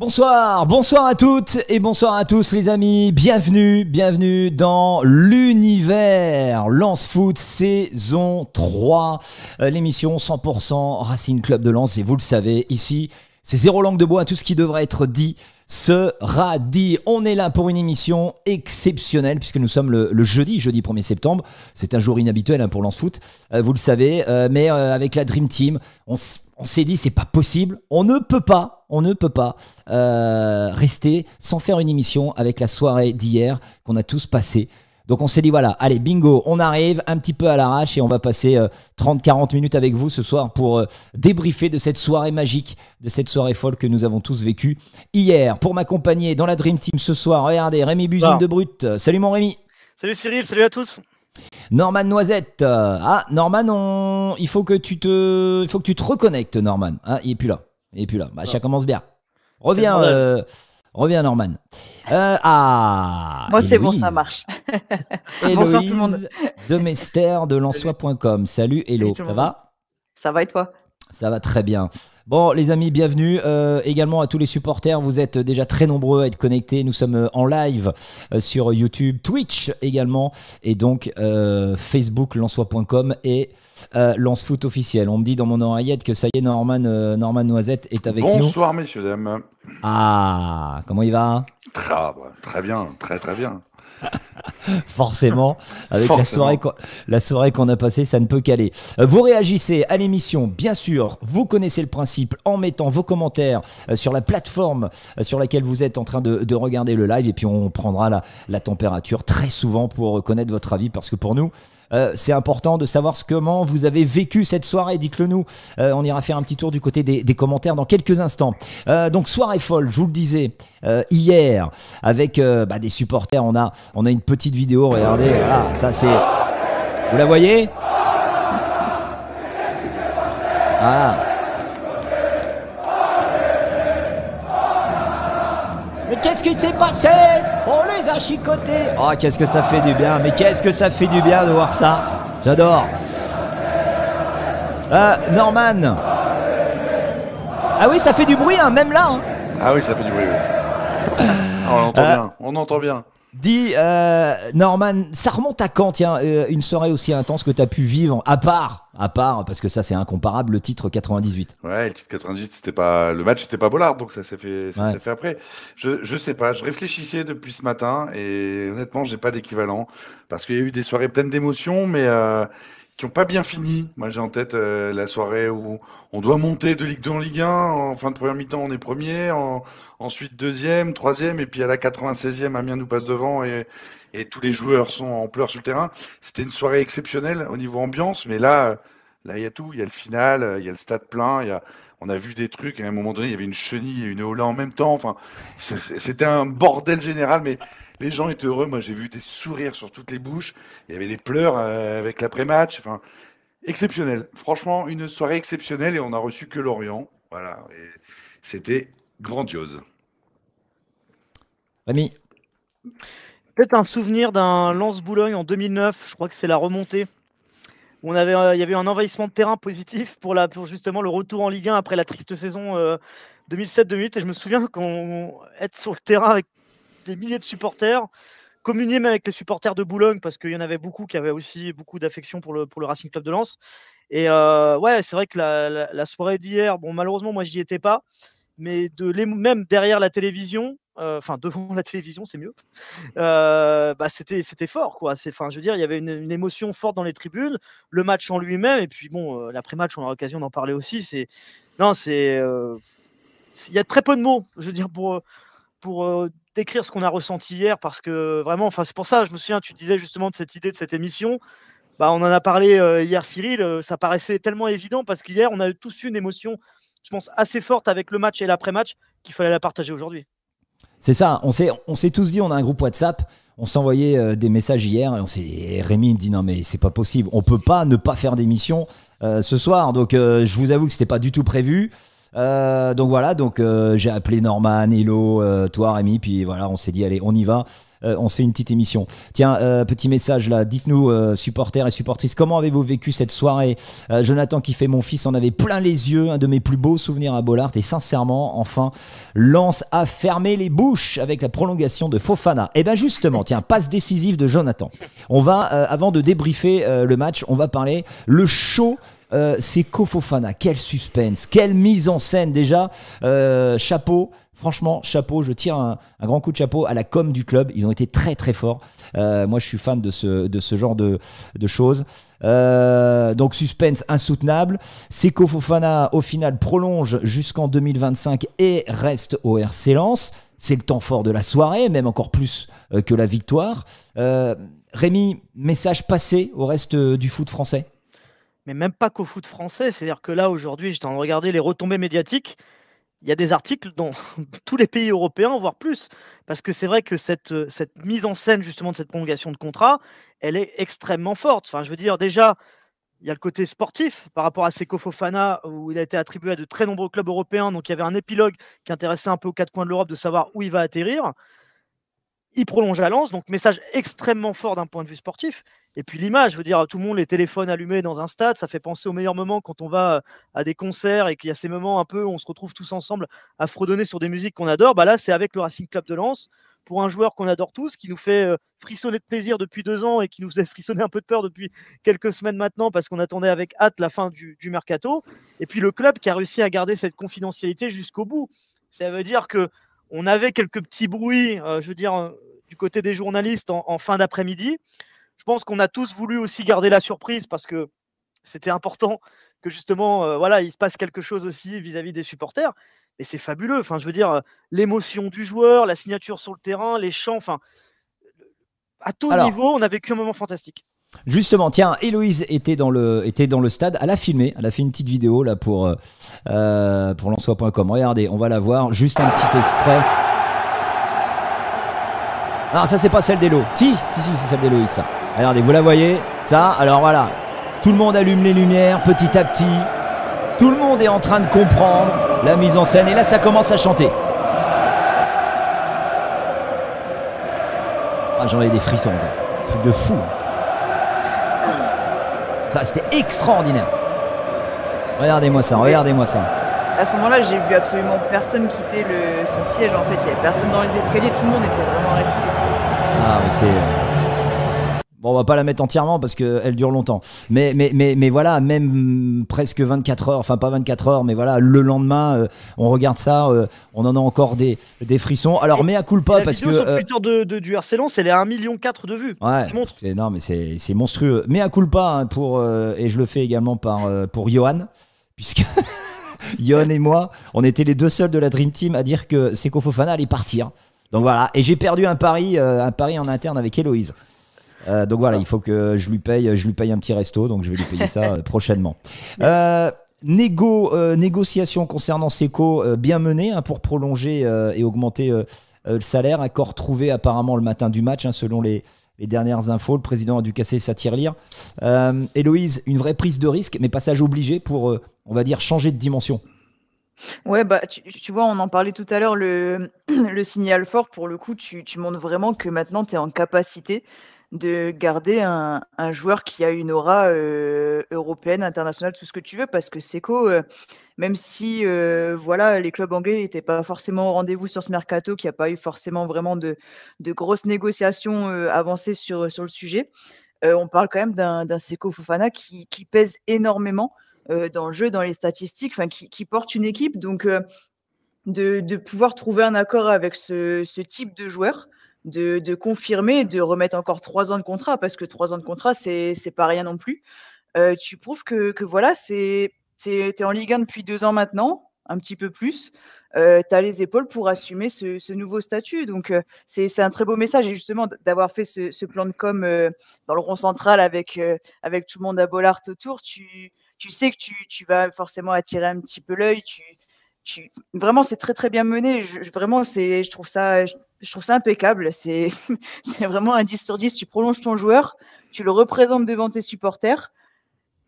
Bonsoir, bonsoir à toutes et bonsoir à tous les amis. Bienvenue, bienvenue dans l'univers Lance Foot saison 3, euh, l'émission 100% Racine Club de Lance et vous le savez ici, c'est zéro langue de bois à tout ce qui devrait être dit sera dit. On est là pour une émission exceptionnelle puisque nous sommes le, jeudi, jeudi 1er septembre. C'est un jour inhabituel hein, pour Lance Foot, euh, vous le savez. Euh, mais euh, avec la Dream Team, on, on s'est dit c'est pas possible, on ne peut pas, on ne peut pas rester sans faire une émission avec la soirée d'hier qu'on a tous passée. Donc on s'est dit, voilà, allez, bingo, on arrive un petit peu à l'arrache et on va passer 30-40 euh, minutes avec vous ce soir pour euh, débriefer de cette soirée magique, de cette soirée folle que nous avons tous vécu hier. Pour m'accompagner dans la Dream Team ce soir, regardez, Rémi Buzine de Brut. Salut mon Rémi. Salut Cyril, salut à tous. Norman Noisette. ah, Norman, il faut que tu te, faut que tu te reconnectes, Norman. Ah, il est plus là. Il est plus là. Bah, ah. ça commence bien. Reviens, Reviens, Norman. Euh, ah Moi, c'est bon, ça marche. Bonsoir tout de Mester de l'Ansois.com. Salut, hello. Ça va Ça va et toi Ça va très bien. Bon, les amis, bienvenue euh, également à tous les supporters. Vous êtes déjà très nombreux à être connectés. Nous sommes euh, en live euh, sur YouTube, Twitch également, et donc Facebook, et euh, lancefoot officiel. On me dit dans mon oreillette que ça y est, Norman, Noisette est avec nous. Bonsoir, messieurs, dames. Ah, comment il va très bien, très, très bien. Forcément, avec la soirée qu'on a passée, ça ne peut qu'aller. Euh, vous réagissez à l'émission, bien sûr, vous connaissez le principe en mettant vos commentaires euh, sur la plateforme euh, sur laquelle vous êtes en train de, regarder le live et puis on prendra la, la température très souvent pour connaître votre avis parce que pour nous, euh, c'est important de savoir ce, comment vous avez vécu cette soirée. Dites-le nous. Euh, on ira faire un petit tour du côté des, des commentaires dans quelques instants. Euh, donc soirée folle, je vous le disais hier avec bah, des supporters. On a on a une petite vidéo. Regardez, voilà, ça c'est. Vous la voyez Voilà. qu'est-ce qui s'est passé On les a chicotés Oh, qu'est-ce que ça fait du bien Mais qu'est-ce que ça fait du bien de voir ça J'adore euh, Norman Ah oui, ça fait du bruit, hein, même là hein. Ah oui, ça fait du bruit, oui. Ah, on entend euh, bien, on entend bien Dis, euh, Norman, ça remonte à quand, tiens, euh, une soirée aussi intense que t'as pu vivre, à part à part parce que ça c'est incomparable le titre 98. Ouais, le titre 98 c'était pas le match n'était pas Bollard donc ça s'est fait ça fait après. Je je sais pas, je réfléchissais depuis ce matin et honnêtement, j'ai pas d'équivalent parce qu'il y a eu des soirées pleines d'émotions mais euh, qui ont pas bien fini. Moi, j'ai en tête euh, la soirée où on doit monter de Ligue 2 en Ligue 1. En fin de première mi-temps, on est premier. ensuite, deuxième, troisième. Et puis, à la 96e, Amiens nous passe devant et, et tous les joueurs sont en pleurs sur le terrain. C'était une soirée exceptionnelle au niveau ambiance, mais là, là il y a tout. Il y a le final, il y a le stade plein, il y a, on a vu des trucs. à un moment donné, il y avait une chenille et une Ola en même temps. Enfin, c'était un bordel général, mais les gens étaient heureux. Moi, j'ai vu des sourires sur toutes les bouches. Il y avait des pleurs euh, avec l'après-match. Enfin, exceptionnel. Franchement, une soirée exceptionnelle et on n'a reçu que Lorient. Voilà. C'était grandiose. Ami un souvenir d'un Lance-Boulogne en 2009, je crois que c'est la remontée. Où on avait, euh, il y avait un envahissement de terrain positif pour, la, pour justement le retour en Ligue 1 après la triste saison 2007-2008. Euh, Et je me souviens qu'on être sur le terrain avec des milliers de supporters, communier même avec les supporters de Boulogne parce qu'il y en avait beaucoup qui avaient aussi beaucoup d'affection pour le, pour le Racing Club de Lens. Et euh, ouais, c'est vrai que la, soirée d'hier, bon, malheureusement, moi, j'y étais pas mais de les, même derrière la télévision, euh, enfin devant la télévision, c'est mieux. Euh, bah, c'était c'était fort quoi. C'est enfin je veux dire, il y avait une, émotion forte dans les tribunes, le match en lui-même et puis bon euh, l'après-match on aura l'occasion d'en parler aussi. C'est non c'est il y a très peu de mots, je veux dire pour pour décrire ce qu'on a ressenti hier parce que vraiment enfin c'est pour ça je me souviens tu disais justement de cette idée de cette émission. Bah, on en a parlé hier Cyril, ça paraissait tellement évident parce qu'hier on a tous eu une émotion je pense, assez forte avec le match et l'après-match qu'il fallait la partager aujourd'hui. C'est ça, on s'est, on s'est tous dit, on a un groupe WhatsApp, on s'est envoyé euh, des messages hier et on s'est, Rémi me dit non mais c'est pas possible, on peut pas ne pas faire d'émission euh, ce soir, donc euh, je vous avoue que c'était pas du tout prévu. donc voilà, donc j'ai appelé Norman, Hello, toi Rémi, puis voilà, on s'est dit allez, on y va. Euh, on fait une petite émission. Tiens, euh, petit message là, dites-nous, euh, supporters et supportrices, comment avez-vous vécu cette soirée Jonathan qui fait mon fils en avait plein les yeux, un de mes plus beaux souvenirs à Bollard. Et sincèrement, enfin, Lance à fermer les bouches avec la prolongation de Fofana. Et eh bien justement, tiens, passe décisive de Jonathan. On va, avant de débriefer le match, on va parler le show euh, c'est Kofofana. Quel suspense, quelle mise en scène déjà. Euh, chapeau, franchement, chapeau. Je tire un, grand coup de chapeau à la com du club. Ils ont été très très forts. Euh, moi, je suis fan de ce, de ce genre de, choses. donc suspense insoutenable. C'est Fofana au final prolonge jusqu'en 2025 et reste au RC Lens. C'est le temps fort de la soirée, même encore plus que la victoire. Rémi, message passé au reste du foot français mais même pas qu'au foot français. C'est-à-dire que là, aujourd'hui, j'étais en train de regarder les retombées médiatiques. Il y a des articles dans tous les pays européens, voire plus. Parce que c'est vrai que cette, euh, cette mise en scène, justement, de cette prolongation de contrat, elle est extrêmement forte. Enfin, je veux dire, déjà, il y a le côté sportif par rapport à Seko Fofana, où il a été attribué à de très nombreux clubs européens. Donc, il y avait un épilogue qui intéressait un peu aux quatre coins de l'Europe de savoir où il va atterrir il prolonge la lance, donc message extrêmement fort d'un point de vue sportif. Et puis l'image, je veux dire, tout le monde les téléphones allumés dans un stade, ça fait penser au meilleur moment quand on va euh, à des concerts et qu'il y a ces moments un peu où on se retrouve tous ensemble à fredonner sur des musiques qu'on adore. Bah là, c'est avec le Racing Club de Lens pour un joueur qu'on adore tous, qui nous fait euh, frissonner de plaisir depuis deux ans et qui nous fait frissonner un peu de peur depuis quelques semaines maintenant parce qu'on attendait avec hâte la fin du, mercato. Et puis le club qui a réussi à garder cette confidentialité jusqu'au bout. Ça veut dire que on avait quelques petits bruits, euh, je veux dire, du côté des journalistes en fin d'après-midi je pense qu'on a tous voulu aussi garder la surprise parce que c'était important que justement, euh, voilà, il se passe quelque chose aussi vis-à-vis des supporters. Et c'est fabuleux. Enfin, je veux dire, euh, l'émotion du joueur, la signature sur le terrain, les chants, enfin, euh, à tout niveau, on a vécu un moment fantastique. Justement, tiens, Héloïse était dans le, était dans le stade. Elle a filmé, elle a fait une petite vidéo là pour, euh, Regardez, on va la voir. Juste un petit extrait. Ah ça c'est pas celle lots. Si, si, si, c'est celle ça. Regardez, vous la voyez Ça, alors voilà. Tout le monde allume les lumières petit à petit. Tout le monde est en train de comprendre la mise en scène. Et là, ça commence à chanter. Ah, j'en ai des frissons. Quoi. Truc de fou. Ça, c'était extraordinaire. Regardez-moi ça, regardez-moi ça. À ce moment-là, j'ai vu absolument personne quitter son siège. En fait, il n'y avait personne dans les escaliers. Tout le monde était vraiment resté euh, bon, on va pas la mettre entièrement parce qu'elle dure longtemps. Mais, mais, mais, mais voilà, même presque 24 heures, enfin pas 24 heures, mais voilà, le lendemain, euh, on regarde ça, euh, on en a encore des, des frissons. Alors, mais à coup pas parce que. le de, du RC c'est elle est à 1,4 million de vues. Ouais, c'est énorme, c'est monstrueux. Mais à coup pas hein, pour, et je le fais également par, pour Johan, puisque. Yon et moi, on était les deux seuls de la Dream Team à dire que Seko Fofana allait partir. Donc voilà, et j'ai perdu un pari, euh, un pari en interne avec Héloïse. Euh, donc voilà, il faut que je lui paye, je lui paye un petit resto, donc je vais lui payer ça euh, prochainement. Euh, négo, négociation concernant Seco bien menée hein, pour prolonger et augmenter le salaire. Accord trouvé apparemment le matin du match, hein, selon les, dernières infos, le président a dû casser sa tirelire. Euh, Héloïse, une vraie prise de risque, mais passage obligé pour, on va dire, changer de dimension. Ouais, bah, tu, vois, on en parlait tout à l'heure, le, signal fort, pour le coup, tu, montres vraiment que maintenant, tu es en capacité de garder un, joueur qui a une aura euh, européenne, internationale, tout ce que tu veux, parce que Seco, euh, même si euh, voilà, les clubs anglais n'étaient pas forcément au rendez-vous sur ce mercato, qu'il n'y a pas eu forcément vraiment de, grosses négociations avancées sur, le sujet, on parle quand même d'un Seco Fofana qui pèse énormément euh, dans le jeu, dans les statistiques, qui, qui porte une équipe. Donc, euh, de, pouvoir trouver un accord avec ce, type de joueur, de, confirmer, de remettre encore trois ans de contrat, parce que trois ans de contrat, c'est pas rien non plus. Euh, tu prouves que, voilà, tu es en Ligue 1 depuis deux ans maintenant, un petit peu plus. tu as les épaules pour assumer ce, nouveau statut. Donc, c'est un très beau message. Et justement, d'avoir fait ce, plan de com dans le rond central avec, avec tout le monde à Bollard autour, tu tu sais que tu, vas forcément attirer un petit peu l'œil. Vraiment, c'est très très bien mené. Je, vraiment, c'est, je trouve ça, je, trouve ça impeccable. C'est, c'est vraiment un 10 sur 10. Tu prolonges ton joueur, tu le représentes devant tes supporters.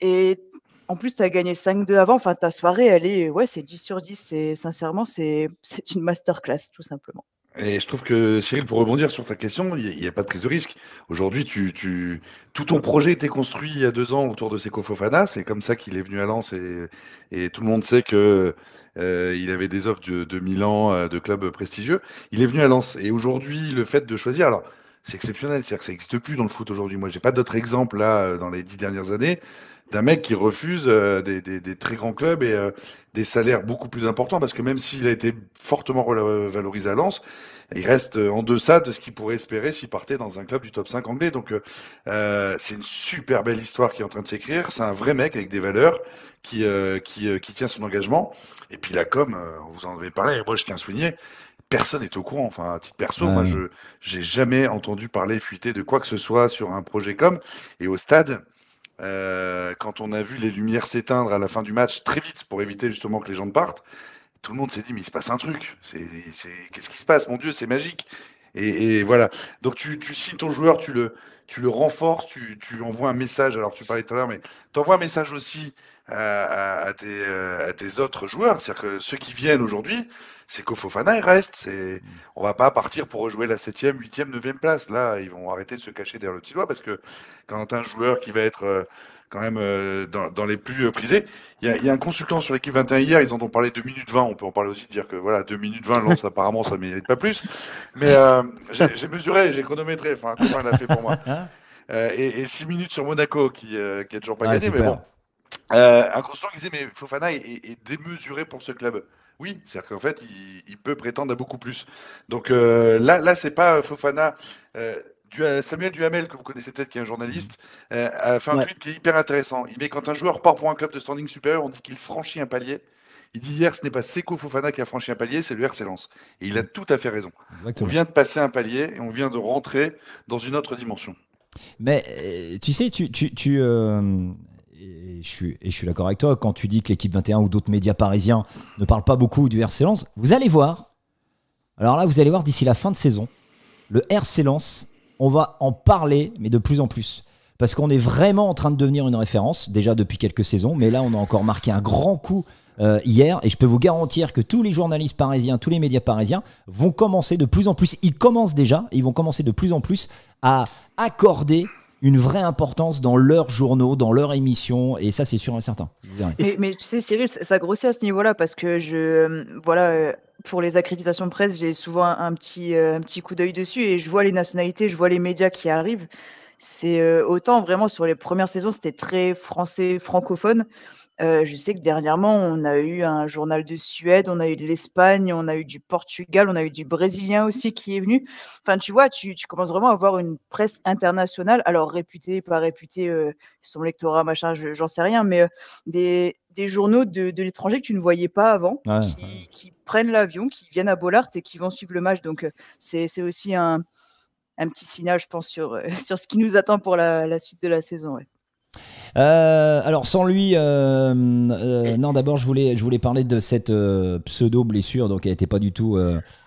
Et en plus, tu as gagné 5-2 avant. Enfin, ta soirée, elle est, ouais, c'est 10 sur 10. C'est, sincèrement, c'est, c'est une masterclass, tout simplement. Et je trouve que, Cyril, pour rebondir sur ta question, il n'y a, pas de prise de risque. Aujourd'hui, tu, tout ton projet était construit il y a deux ans autour de Seko Fofana. C'est comme ça qu'il est venu à Lens et, et tout le monde sait que euh, il avait des offres de, de, Milan, euh, de clubs prestigieux. Il est venu à Lens. Et aujourd'hui, le fait de choisir. Alors, c'est exceptionnel, c'est-à-dire que ça n'existe plus dans le foot aujourd'hui. Moi, j'ai pas d'autres exemples là euh, dans les dix dernières années d'un mec qui refuse euh, des, des, des, très grands clubs et euh, des salaires beaucoup plus importants, parce que même s'il a été fortement valorisé à Lens, il reste euh, en deçà de ce qu'il pourrait espérer s'il partait dans un club du top 5 anglais. Donc euh, c'est une super belle histoire qui est en train de s'écrire. C'est un vrai mec avec des valeurs qui, qui, qui, tient son engagement. Et puis la com, on vous en avait parlé, et moi je tiens à souligner, personne n'est au courant. Enfin, à titre perso, moi, je j'ai jamais entendu parler fuiter de quoi que ce soit sur un projet com. Et au stade, euh, quand on a vu les lumières s'éteindre à la fin du match très vite pour éviter justement que les gens ne partent, tout le monde s'est dit mais il se passe un truc. Qu'est-ce qui se passe Mon Dieu, c'est magique. Et, voilà. Donc tu, tu cites ton joueur, tu le, tu le renforces, tu, tu envoies un message. Alors tu parlais tout à l'heure, mais tu envoies un message aussi à, à, des, euh, à, autres joueurs. C'est-à-dire que ceux qui viennent aujourd'hui, c'est qu'au Fofana, il reste. C'est, mm. on va pas partir pour rejouer la 7e, 8e, 9e place. Là, ils vont arrêter de se cacher derrière le petit doigt parce que quand un joueur qui va être euh, quand même euh, dans, dans les plus prisés, il y a, y a, un consultant sur l'équipe 21 hier, ils en ont parlé 2 minutes 20. On peut en parler aussi, dire que voilà, 2 minutes 20, lance apparemment, ça ne mérite pas plus. Mais j'ai, mesuré, j'ai chronométré. Enfin, un copain l'a fait pour moi. et, et 6 minutes sur Monaco qui, euh, qui toujours pas gagné. Mais bon, un euh, inconscient, qui disait, mais Fofana est, démesuré pour ce club. Oui, c'est-à-dire qu'en fait, il, peut prétendre à beaucoup plus. Donc euh, là, là, c'est pas euh, Fofana. Samuel Duhamel, que vous connaissez peut-être, qui est un journaliste, mhm. a fait un tweet qui est hyper intéressant. Il met quand un joueur part pour un club de standing supérieur, on dit qu'il franchit un palier. Il dit hier, ce n'est pas Seco Fofana qui a franchi un palier, c'est lui RC Et il a tout à fait raison. On vient de passer un palier et on vient de rentrer dans une autre dimension. Mais tu sais, tu, tu, et, je suis, et je suis d'accord avec toi, quand tu dis que l'équipe 21 ou d'autres médias parisiens ne parlent pas beaucoup du RC Lens, vous allez voir, alors là, vous allez voir d'ici la fin de saison, le RC Lens, on va en parler, mais de plus en plus. Parce qu'on est vraiment en train de devenir une référence, déjà depuis quelques saisons, mais là, on a encore marqué un grand coup euh, hier. Et je peux vous garantir que tous les journalistes parisiens, tous les médias parisiens vont commencer de plus en plus, ils commencent déjà, ils vont commencer de plus en plus à accorder une vraie importance dans leurs journaux, dans leur émissions. et ça c'est sûr et certain. Mais, mais, tu sais Cyril, ça grossit à ce niveau-là parce que je euh, voilà euh, pour les accréditations de presse, j'ai souvent un petit euh, un petit coup d'œil dessus et je vois les nationalités, je vois les médias qui arrivent. C'est autant vraiment sur les premières saisons, c'était très français francophone je sais que dernièrement, on a eu un journal de Suède, on a eu de l'Espagne, on a eu du Portugal, on a eu du Brésilien aussi qui est venu. Enfin, tu vois, tu, commences vraiment à avoir une presse internationale, alors réputée, pas réputée, son lectorat, machin, j'en sais rien, mais des, journaux de, l'étranger que tu ne voyais pas avant, qui, prennent l'avion, qui viennent à Bollard et qui vont suivre le match. Donc, c'est aussi un, petit signal, je pense, sur, sur ce qui nous attend pour la, suite de la saison. Euh, alors sans lui, euh, euh, non d'abord je voulais je voulais parler de cette pseudo blessure donc elle n'était pas du tout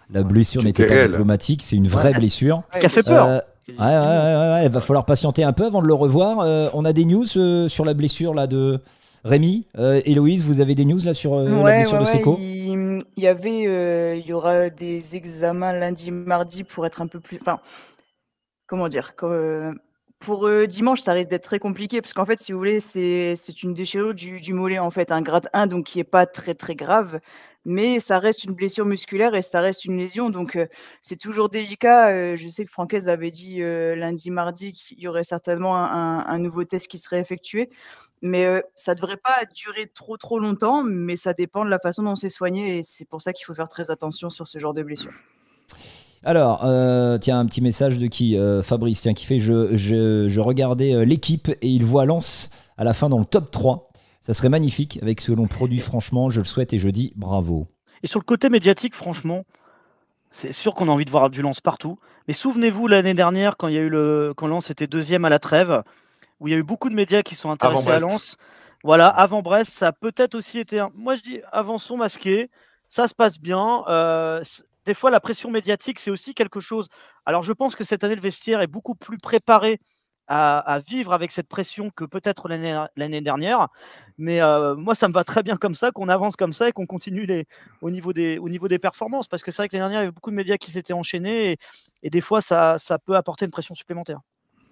la blessure n'était pas diplomatique, c'est une vraie blessure. Qui a fait peur. Ouais, il va falloir patienter un peu avant de le revoir. on a des news sur la blessure là de Rémi, Héloïse, vous avez des news là sur la blessure de Seco Il y, il y aura des examens lundi, mardi pour être un peu plus. comment dire, pour euh, dimanche, ça risque d'être très compliqué parce qu'en fait, si vous voulez, c'est une déchirure du, du, mollet, en fait, un grade 1, donc qui n'est pas très très grave, mais ça reste une blessure musculaire et ça reste une lésion, donc euh, c'est toujours délicat. Euh, je sais que Franquez avait dit lundi, mardi qu'il y aurait certainement un, un, nouveau test qui serait effectué, mais ça ne devrait pas durer trop trop longtemps, mais ça dépend de la façon dont c'est soigné et c'est pour ça qu'il faut faire très attention sur ce genre de blessure. Alors, euh, tiens, un petit message de qui euh, Fabrice, tiens, qui fait je, je, je regardais euh, l'équipe et il voit Lance à la fin dans le top 3. Ça serait magnifique avec ce l'on produit, franchement, je le souhaite et je dis bravo. Et sur le côté médiatique, franchement, c'est sûr qu'on a envie de voir du Lance partout. Mais souvenez-vous l'année dernière, quand, il y a eu le, quand Lance était deuxième à la trêve, où il y a eu beaucoup de médias qui sont intéressés à Lance. Voilà, avant Brest, ça a peut-être aussi été un. Moi, je dis avant son masqué, ça se passe bien des fois, la pression médiatique, c'est aussi quelque chose. Alors, je pense que cette année, le vestiaire est beaucoup plus préparé à, vivre avec cette pression que peut-être l'année dernière. Mais euh, moi, ça me va très bien comme ça, qu'on avance comme ça et qu'on continue les, au, niveau des, au niveau des performances. Parce que c'est vrai que l'année dernière, il y avait beaucoup de médias qui s'étaient enchaînés et, des fois, ça, ça peut apporter une pression supplémentaire.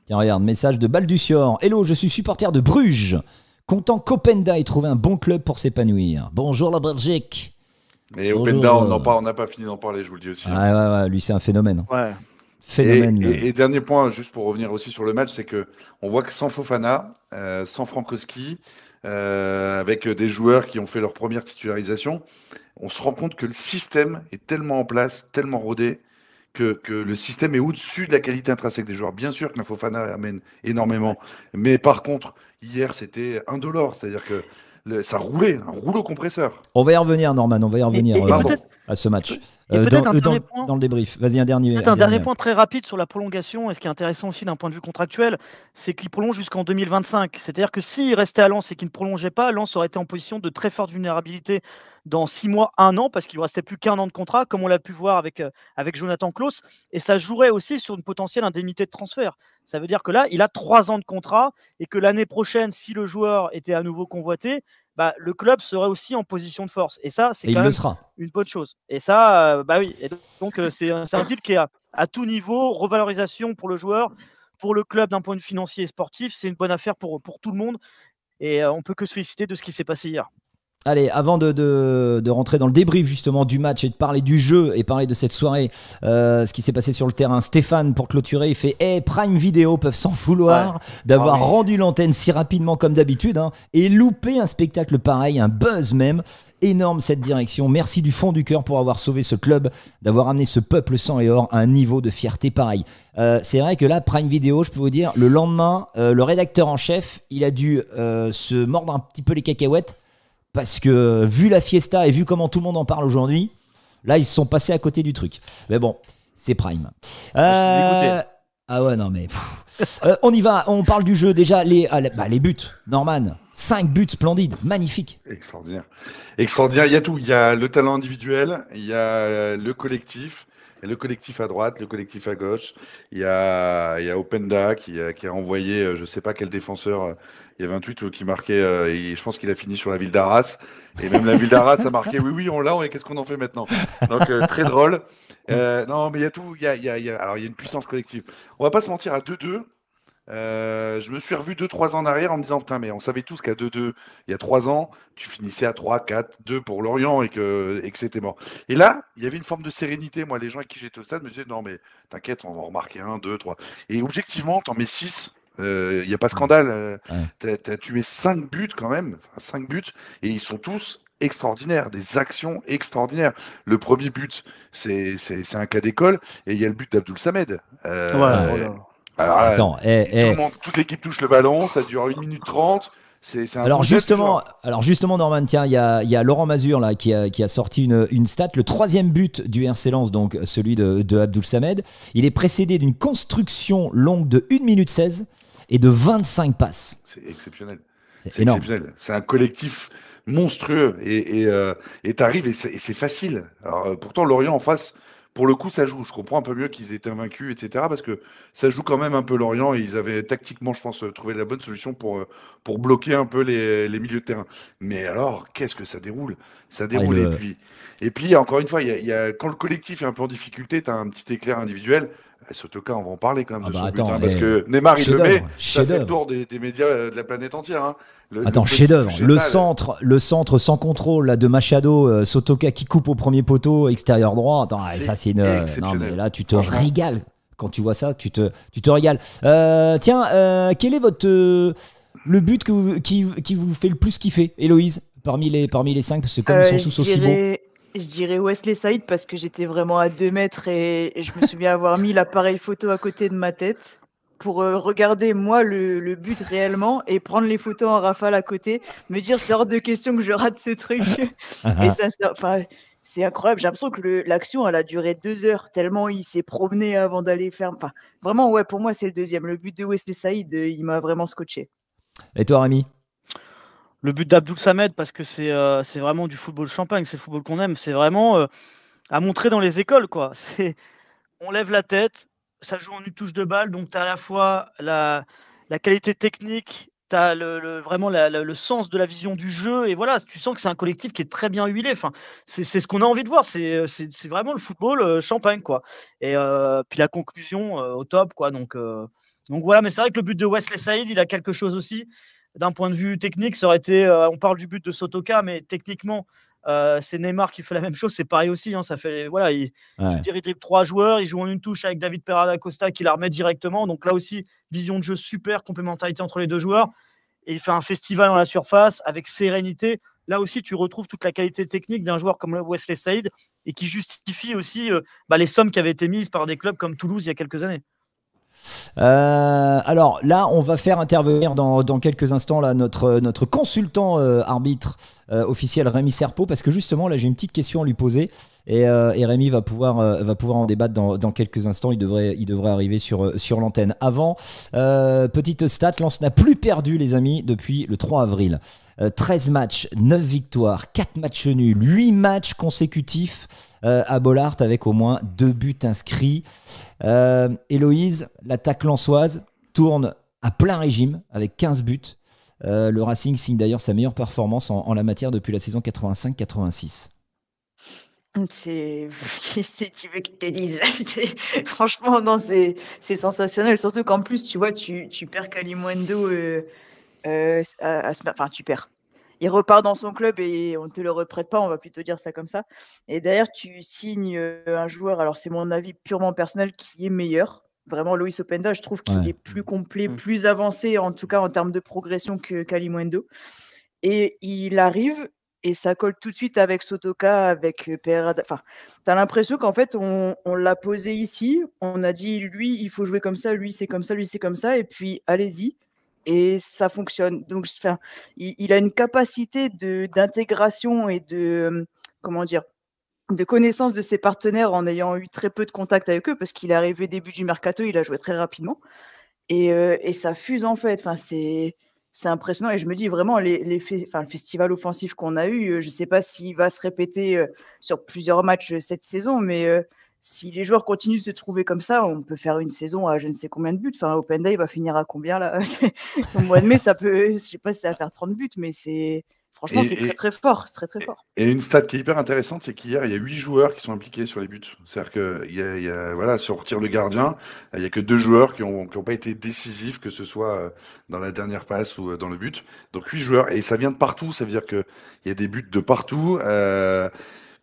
Tiens, regarde, message de Balducior. Hello, je suis supporter de Bruges. Content qu'Openda ait trouvé un bon club pour s'épanouir. Bonjour la Belgique. Mais au euh, on n'a pas, fini d'en parler, je vous le dis aussi. lui, c'est un phénomène. Phénomène. Et, dernier point, juste pour revenir aussi sur le match, c'est que on voit que sans Fofana, euh, sans Frankowski, euh, avec des joueurs qui ont fait leur première titularisation, on se rend compte que le système est tellement en place, tellement rodé, que, que, le système est au-dessus de la qualité intrinsèque des joueurs. Bien sûr que la Fofana amène énormément, mais par contre, hier, c'était indolore. C'est-à-dire que ça roulait, un rouleau compresseur. On va y revenir, Norman, on va y revenir. Euh, à ce match. Euh, euh, dans, le débrief. Vas-y, un dernier. Un, dernier point très rapide sur la prolongation. Et ce qui est intéressant aussi d'un point de vue contractuel, c'est qu'il prolonge jusqu'en 2025. C'est-à-dire que s'il restait à Lens et qu'il ne prolongeait pas, Lens aurait été en position de très forte vulnérabilité dans six mois, un an, parce qu'il ne restait plus qu'un an de contrat, comme on l'a pu voir avec, euh, avec Jonathan Klaus. Et ça jouerait aussi sur une potentielle indemnité de transfert. Ça veut dire que là, il a trois ans de contrat et que l'année prochaine, si le joueur était à nouveau convoité, bah, le club serait aussi en position de force. Et ça, c'est quand même une bonne chose. Et ça, euh, bah oui. donc, euh, c'est un deal qui est à, tout niveau, revalorisation pour le joueur, pour le club d'un point de vue financier et sportif. C'est une bonne affaire pour, pour tout le monde. Et on euh, on peut que se féliciter de ce qui s'est passé hier. Allez, avant de, de, de, rentrer dans le débrief justement du match et de parler du jeu et parler de cette soirée, euh, ce qui s'est passé sur le terrain, Stéphane, pour clôturer, il fait hey, Prime Video peuvent s'en fouloir d'avoir oh, rendu l'antenne si rapidement comme d'habitude hein, et louper un spectacle pareil, un buzz même. Énorme cette direction. Merci du fond du cœur pour avoir sauvé ce club, d'avoir amené ce peuple sang et or à un niveau de fierté pareil. Euh, c'est vrai que là, Prime Video, je peux vous dire, le lendemain, euh, le rédacteur en chef, il a dû se mordre un petit peu les cacahuètes parce que vu la fiesta et vu comment tout le monde en parle aujourd'hui, là, ils se sont passés à côté du truc. Mais bon, c'est Prime. ah, euh, ah ouais, non, mais. Euh, on y va, on parle du jeu déjà. Les, ah, bah, les buts, Norman. Cinq buts splendides, magnifiques. Extraordinaire. Extraordinaire, il y a tout. Il y a le talent individuel, il y a euh, le collectif, le collectif à droite, le collectif à gauche. Il y a, Openda qui qui a envoyé, je ne sais pas quel défenseur il y avait un tweet qui marquait, euh, et je pense qu'il a fini sur la ville d'Arras. Et même la ville d'Arras a marqué, oui, oui, on l'a, et qu'est-ce qu'on en fait maintenant Donc, euh, très drôle. Euh, non, mais il y a tout. alors, il y a une puissance collective. On va pas se mentir, à 2-2, je me suis revu 2-3 ans en arrière en me disant Putain, mais on savait tous qu'à 2-2, il y a 3 ans, tu finissais à 3, 4, 2 pour Lorient et que, c'était mort. Et là, il y avait une forme de sérénité. Moi, les gens à qui j'étais au stade me disaient Non, mais t'inquiète, on va en remarquer 1, 2, 3. Et objectivement, t'en mets 6. Euh, il n'y a pas scandale. Tu as, 5 buts quand même, enfin, buts, et ils sont tous extraordinaires, des actions extraordinaires. Le premier but, c'est un cas d'école, et il y a le but d'Abdul Samed. toute l'équipe touche le ballon, ça dure 1 minute 30. C'est alors, justement, alors justement, Norman, tiens, il y a, Laurent Mazur là, qui, a, sorti une, stat. Le troisième but du RC Lens, donc celui de, de Abdul Samed, il est précédé d'une construction longue de 1 minute 16 et de 25 passes. C'est exceptionnel. C'est énorme. C'est un collectif monstrueux et et euh, et c'est facile. Alors euh, pourtant Lorient en face, pour le coup ça joue. Je comprends un peu mieux qu'ils étaient vaincus, etc. Parce que ça joue quand même un peu Lorient et ils avaient tactiquement, je pense, euh, trouvé la bonne solution pour euh, pour bloquer un peu les, les milieux de terrain. Mais alors qu'est-ce que ça déroule Ça ah, déroule et puis et puis encore une fois, quand le collectif est un peu en difficulté, tu as un petit éclair individuel. Bah, Sotoka, on va en parler quand même. Ah bah eh, parce que Neymar, il le met, ça fait le des, médias euh, de la planète entière. Hein. attends, chef-d'œuvre. Le centre, le centre sans contrôle de Machado, euh, Sotoka qui coupe au premier poteau, extérieur droit. Attends, ah, ça c'est une. Euh, non mais là, tu te régales quand tu vois ça, tu te, tu te régales. tiens, quel est votre le but qui, vous fait le plus kiffer, Héloïse, parmi les parmi les cinq parce que comme ils sont tous aussi beaux je dirais Wesley Saïd parce que j'étais vraiment à 2 mètres et je me souviens avoir mis l'appareil photo à côté de ma tête pour euh, regarder moi le, but réellement et prendre les photos en rafale à côté, me dire c'est de question que je rate ce truc. et ça, c'est incroyable. J'ai l'impression que l'action a duré deux heures tellement il s'est promené avant d'aller faire. Enfin, vraiment ouais, pour moi c'est le deuxième. Le but de Wesley Saïd, euh, il m'a vraiment scotché. Et toi, Rami le but d'Abdoul Samed, parce que euh, c'est vraiment du football champagne, c'est le football qu'on aime, c'est vraiment euh, à montrer dans les écoles. quoi. On lève la tête, ça joue en une touche de balle, donc tu as à la fois la, la qualité technique, tu as le, vraiment le sens de la vision du jeu, et voilà, tu sens que c'est un collectif qui est très bien huilé. Enfin, c'est ce qu'on a envie de voir, c'est euh, vraiment le football champagne. quoi. Et puis la conclusion au top. quoi. Donc, donc voilà, mais c'est vrai que le but de Wesley Saïd, il a quelque chose aussi d'un point de vue technique, ça aurait été. Euh, on parle du but de Sotoka, mais techniquement, euh, c'est Neymar qui fait la même chose. C'est pareil aussi. Hein, ça fait, voilà, il, dirige trois joueurs, il joue en une touche avec David Perada Costa qui la remet directement. Donc là aussi, vision de jeu super, complémentarité entre les deux joueurs. Et il fait un festival en la surface avec sérénité. Là aussi, tu retrouves toute la qualité technique d'un joueur comme Wesley Saïd et qui justifie aussi euh, bah, les sommes qui avaient été mises par des clubs comme Toulouse il y a quelques années. Euh, alors là, on va faire intervenir dans, quelques instants notre, consultant euh, arbitre euh, officiel Rémi Serpo, parce que justement là j'ai une petite question à lui poser et, Rémi va pouvoir, va pouvoir en débattre dans, quelques instants. Il devrait, il devrait arriver sur, sur l'antenne. Avant, petite stat, Lance n'a plus perdu les amis depuis le 3 avril. 13 matchs, 9 victoires, 4 matchs nuls, 8 matchs consécutifs. Euh, à Bollard avec au moins deux buts inscrits. Euh, Héloïse, l'attaque lançoise, tourne à plein régime avec 15 buts. Euh, le Racing signe d'ailleurs sa meilleure performance en, la matière depuis la saison 85-86. C'est. tu veux je te dise Franchement, non, c'est sensationnel. Surtout qu'en plus, tu vois, tu, tu perds Kalimundo. enfin, tu perds il repart dans son club et on ne te le reprête pas, on va plutôt dire ça comme ça. Et derrière, tu signes euh, un joueur, alors c'est mon avis purement personnel, qui est meilleur. Vraiment, Loïs Openda, je trouve qu'il est plus complet, mm. plus avancé, en tout cas en termes de progression que Kalimundo. Et il arrive et ça colle tout de suite avec Sotoka, avec euh, Perra... Enfin, tu as l'impression qu'en fait, on l'a posé ici. On a dit, lui, il faut jouer comme ça, lui, c'est comme ça, lui, c'est comme ça. Et puis, allez-y et ça fonctionne. Donc, enfin, il, a une capacité d'intégration et de euh, comment dire de connaissance de ses partenaires en ayant eu très peu de contact avec eux parce qu'il est arrivé début du mercato, il a joué très rapidement et, euh, et ça fuse en fait. Enfin, c'est c'est impressionnant et je me dis vraiment les, les enfin, le festival offensif qu'on a eu, euh, je ne sais pas s'il va se répéter sur plusieurs matchs cette saison, mais si les joueurs continuent de se trouver comme ça, on peut faire une saison à je ne sais combien de buts. Enfin, Open Day va finir à combien là Au mois de mai, ça peut, je sais pas si ça va faire 30 buts, mais c'est franchement c'est très très fort, très très fort. Et une stat qui est hyper intéressante, c'est qu'hier il y a 8 joueurs qui sont impliqués sur les buts. C'est-à-dire que voilà, si on retire le gardien, il n'y a que deux joueurs qui n'ont pas été décisifs, que ce soit euh, dans la dernière passe ou euh, dans le but. Donc 8 joueurs et ça vient de partout. Ça veut dire qu'il y a des buts de partout. Euh,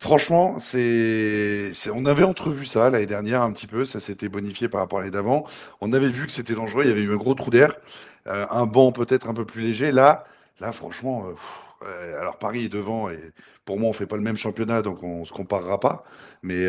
Franchement, c'est, on avait entrevu ça l'année dernière un petit peu, ça s'était bonifié par rapport à l'année d'avant. On avait vu que c'était dangereux, il y avait eu un gros trou d'air, euh, un banc peut-être un peu plus léger. Là, là franchement, euh, euh, alors Paris est devant et pour moi on fait pas le même championnat donc on se comparera pas. Mais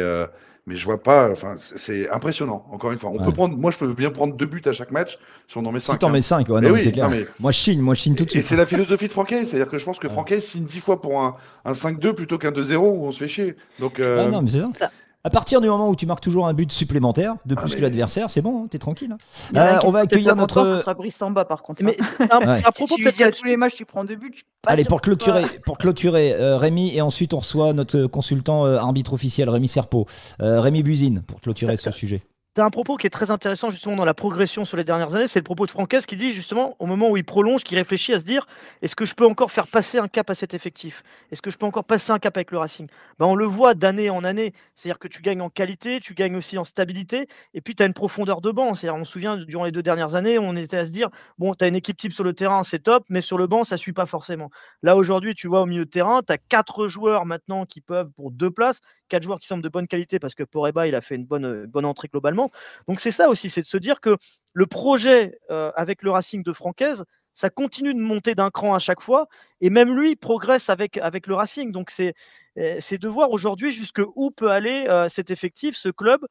mais je vois pas. Enfin, c'est impressionnant. Encore une fois, on peut prendre. Moi, je peux bien prendre deux buts à chaque match si on en met cinq. Si t'en hein. mets cinq, eh c'est clair. Moi, je signe, moi, je tout de suite. Et c'est la philosophie de Franquet, c'est-à-dire que je pense que Franquet signe dix fois pour un, un 5-2 plutôt qu'un 2-0 où on se fait chier. Donc, euh, non, mais c'est ça. À partir du moment où tu marques toujours un but supplémentaire, de ah, plus que l'adversaire, c'est bon, hein, t'es tranquille. Hein. Euh, on va accueillir notre. Ça sera bas, par contre. Mais hein. à propos, peut-être tous les matchs, tu prends deux buts. Allez, pour clôturer, pour clôturer euh, Rémi, et ensuite on reçoit notre consultant euh, arbitre officiel, Rémi Serpo. Rémi Buzine, pour clôturer ce sujet. T'as un propos qui est très intéressant justement dans la progression sur les dernières années, c'est le propos de Franquès qui dit justement au moment où il prolonge, qui réfléchit à se dire est-ce que je peux encore faire passer un cap à cet effectif Est-ce que je peux encore passer un cap avec le Racing ben, On le voit d'année en année, c'est-à-dire que tu gagnes en qualité, tu gagnes aussi en stabilité, et puis tu as une profondeur de banc. C'est-à-dire on se souvient durant les deux dernières années, on était à se dire bon, tu as une équipe type sur le terrain, c'est top, mais sur le banc, ça suit pas forcément. Là aujourd'hui, tu vois au milieu de terrain, tu as quatre joueurs maintenant qui peuvent pour deux places, quatre joueurs qui semblent de bonne qualité parce que Poreba, il a fait une bonne, euh, bonne entrée globalement. Donc c'est ça aussi, c'est de se dire que le projet euh, avec le Racing de Francaise, ça continue de monter d'un cran à chaque fois, et même lui progresse avec, avec le Racing. Donc c'est euh, de voir aujourd'hui jusqu'où peut aller euh, cet effectif, ce club,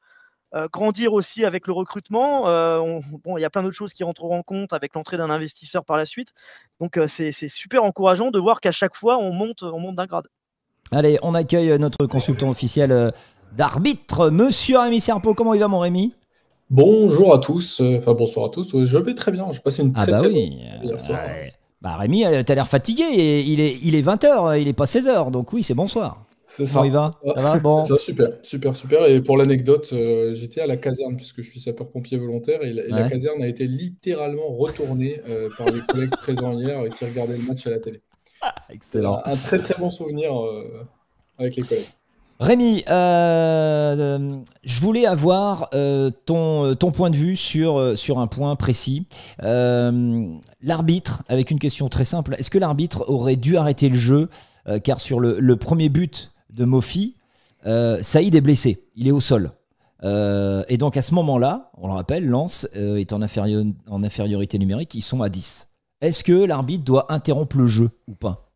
grandir aussi avec le recrutement. il y a plein d'autres choses qui rentreront en compte avec l'entrée d'un investisseur par la suite. Donc c'est super encourageant de voir qu'à chaque fois on monte, on monte d'un grade. Allez, on accueille notre consultant officiel d'arbitre. Monsieur Rémi Serpo, comment il va mon Rémi Bonjour à tous, euh, enfin bonsoir à tous, euh, je vais très bien, j'ai passé une ah, très, ah hier soir. Bah Rémi, euh, t'as l'air fatigué, il est, il est 20h, il est pas 16h, donc oui c'est bonsoir. C'est ça. il va. Ça, va bon. ça, super, super, super. Et pour l'anecdote, j'étais à la caserne puisque je suis sapeur-pompier volontaire et, la, caserne a été littéralement retournée par les collègues présents hier et qui regardaient le match à la télé. Ah, excellent. Un, très très bon souvenir avec les collègues. Rémi, euh, je voulais avoir euh, euh, ton, point de vue sur, sur un point précis. l'arbitre, avec une question très simple, est-ce que l'arbitre aurait dû arrêter le jeu Car sur le, premier but de Mofi, Saïd est blessé, il est au sol. et donc à ce moment-là, on le rappelle, Lance est en, en infériorité numérique, ils sont à 10. Est-ce que l'arbitre doit interrompre le jeu ou pas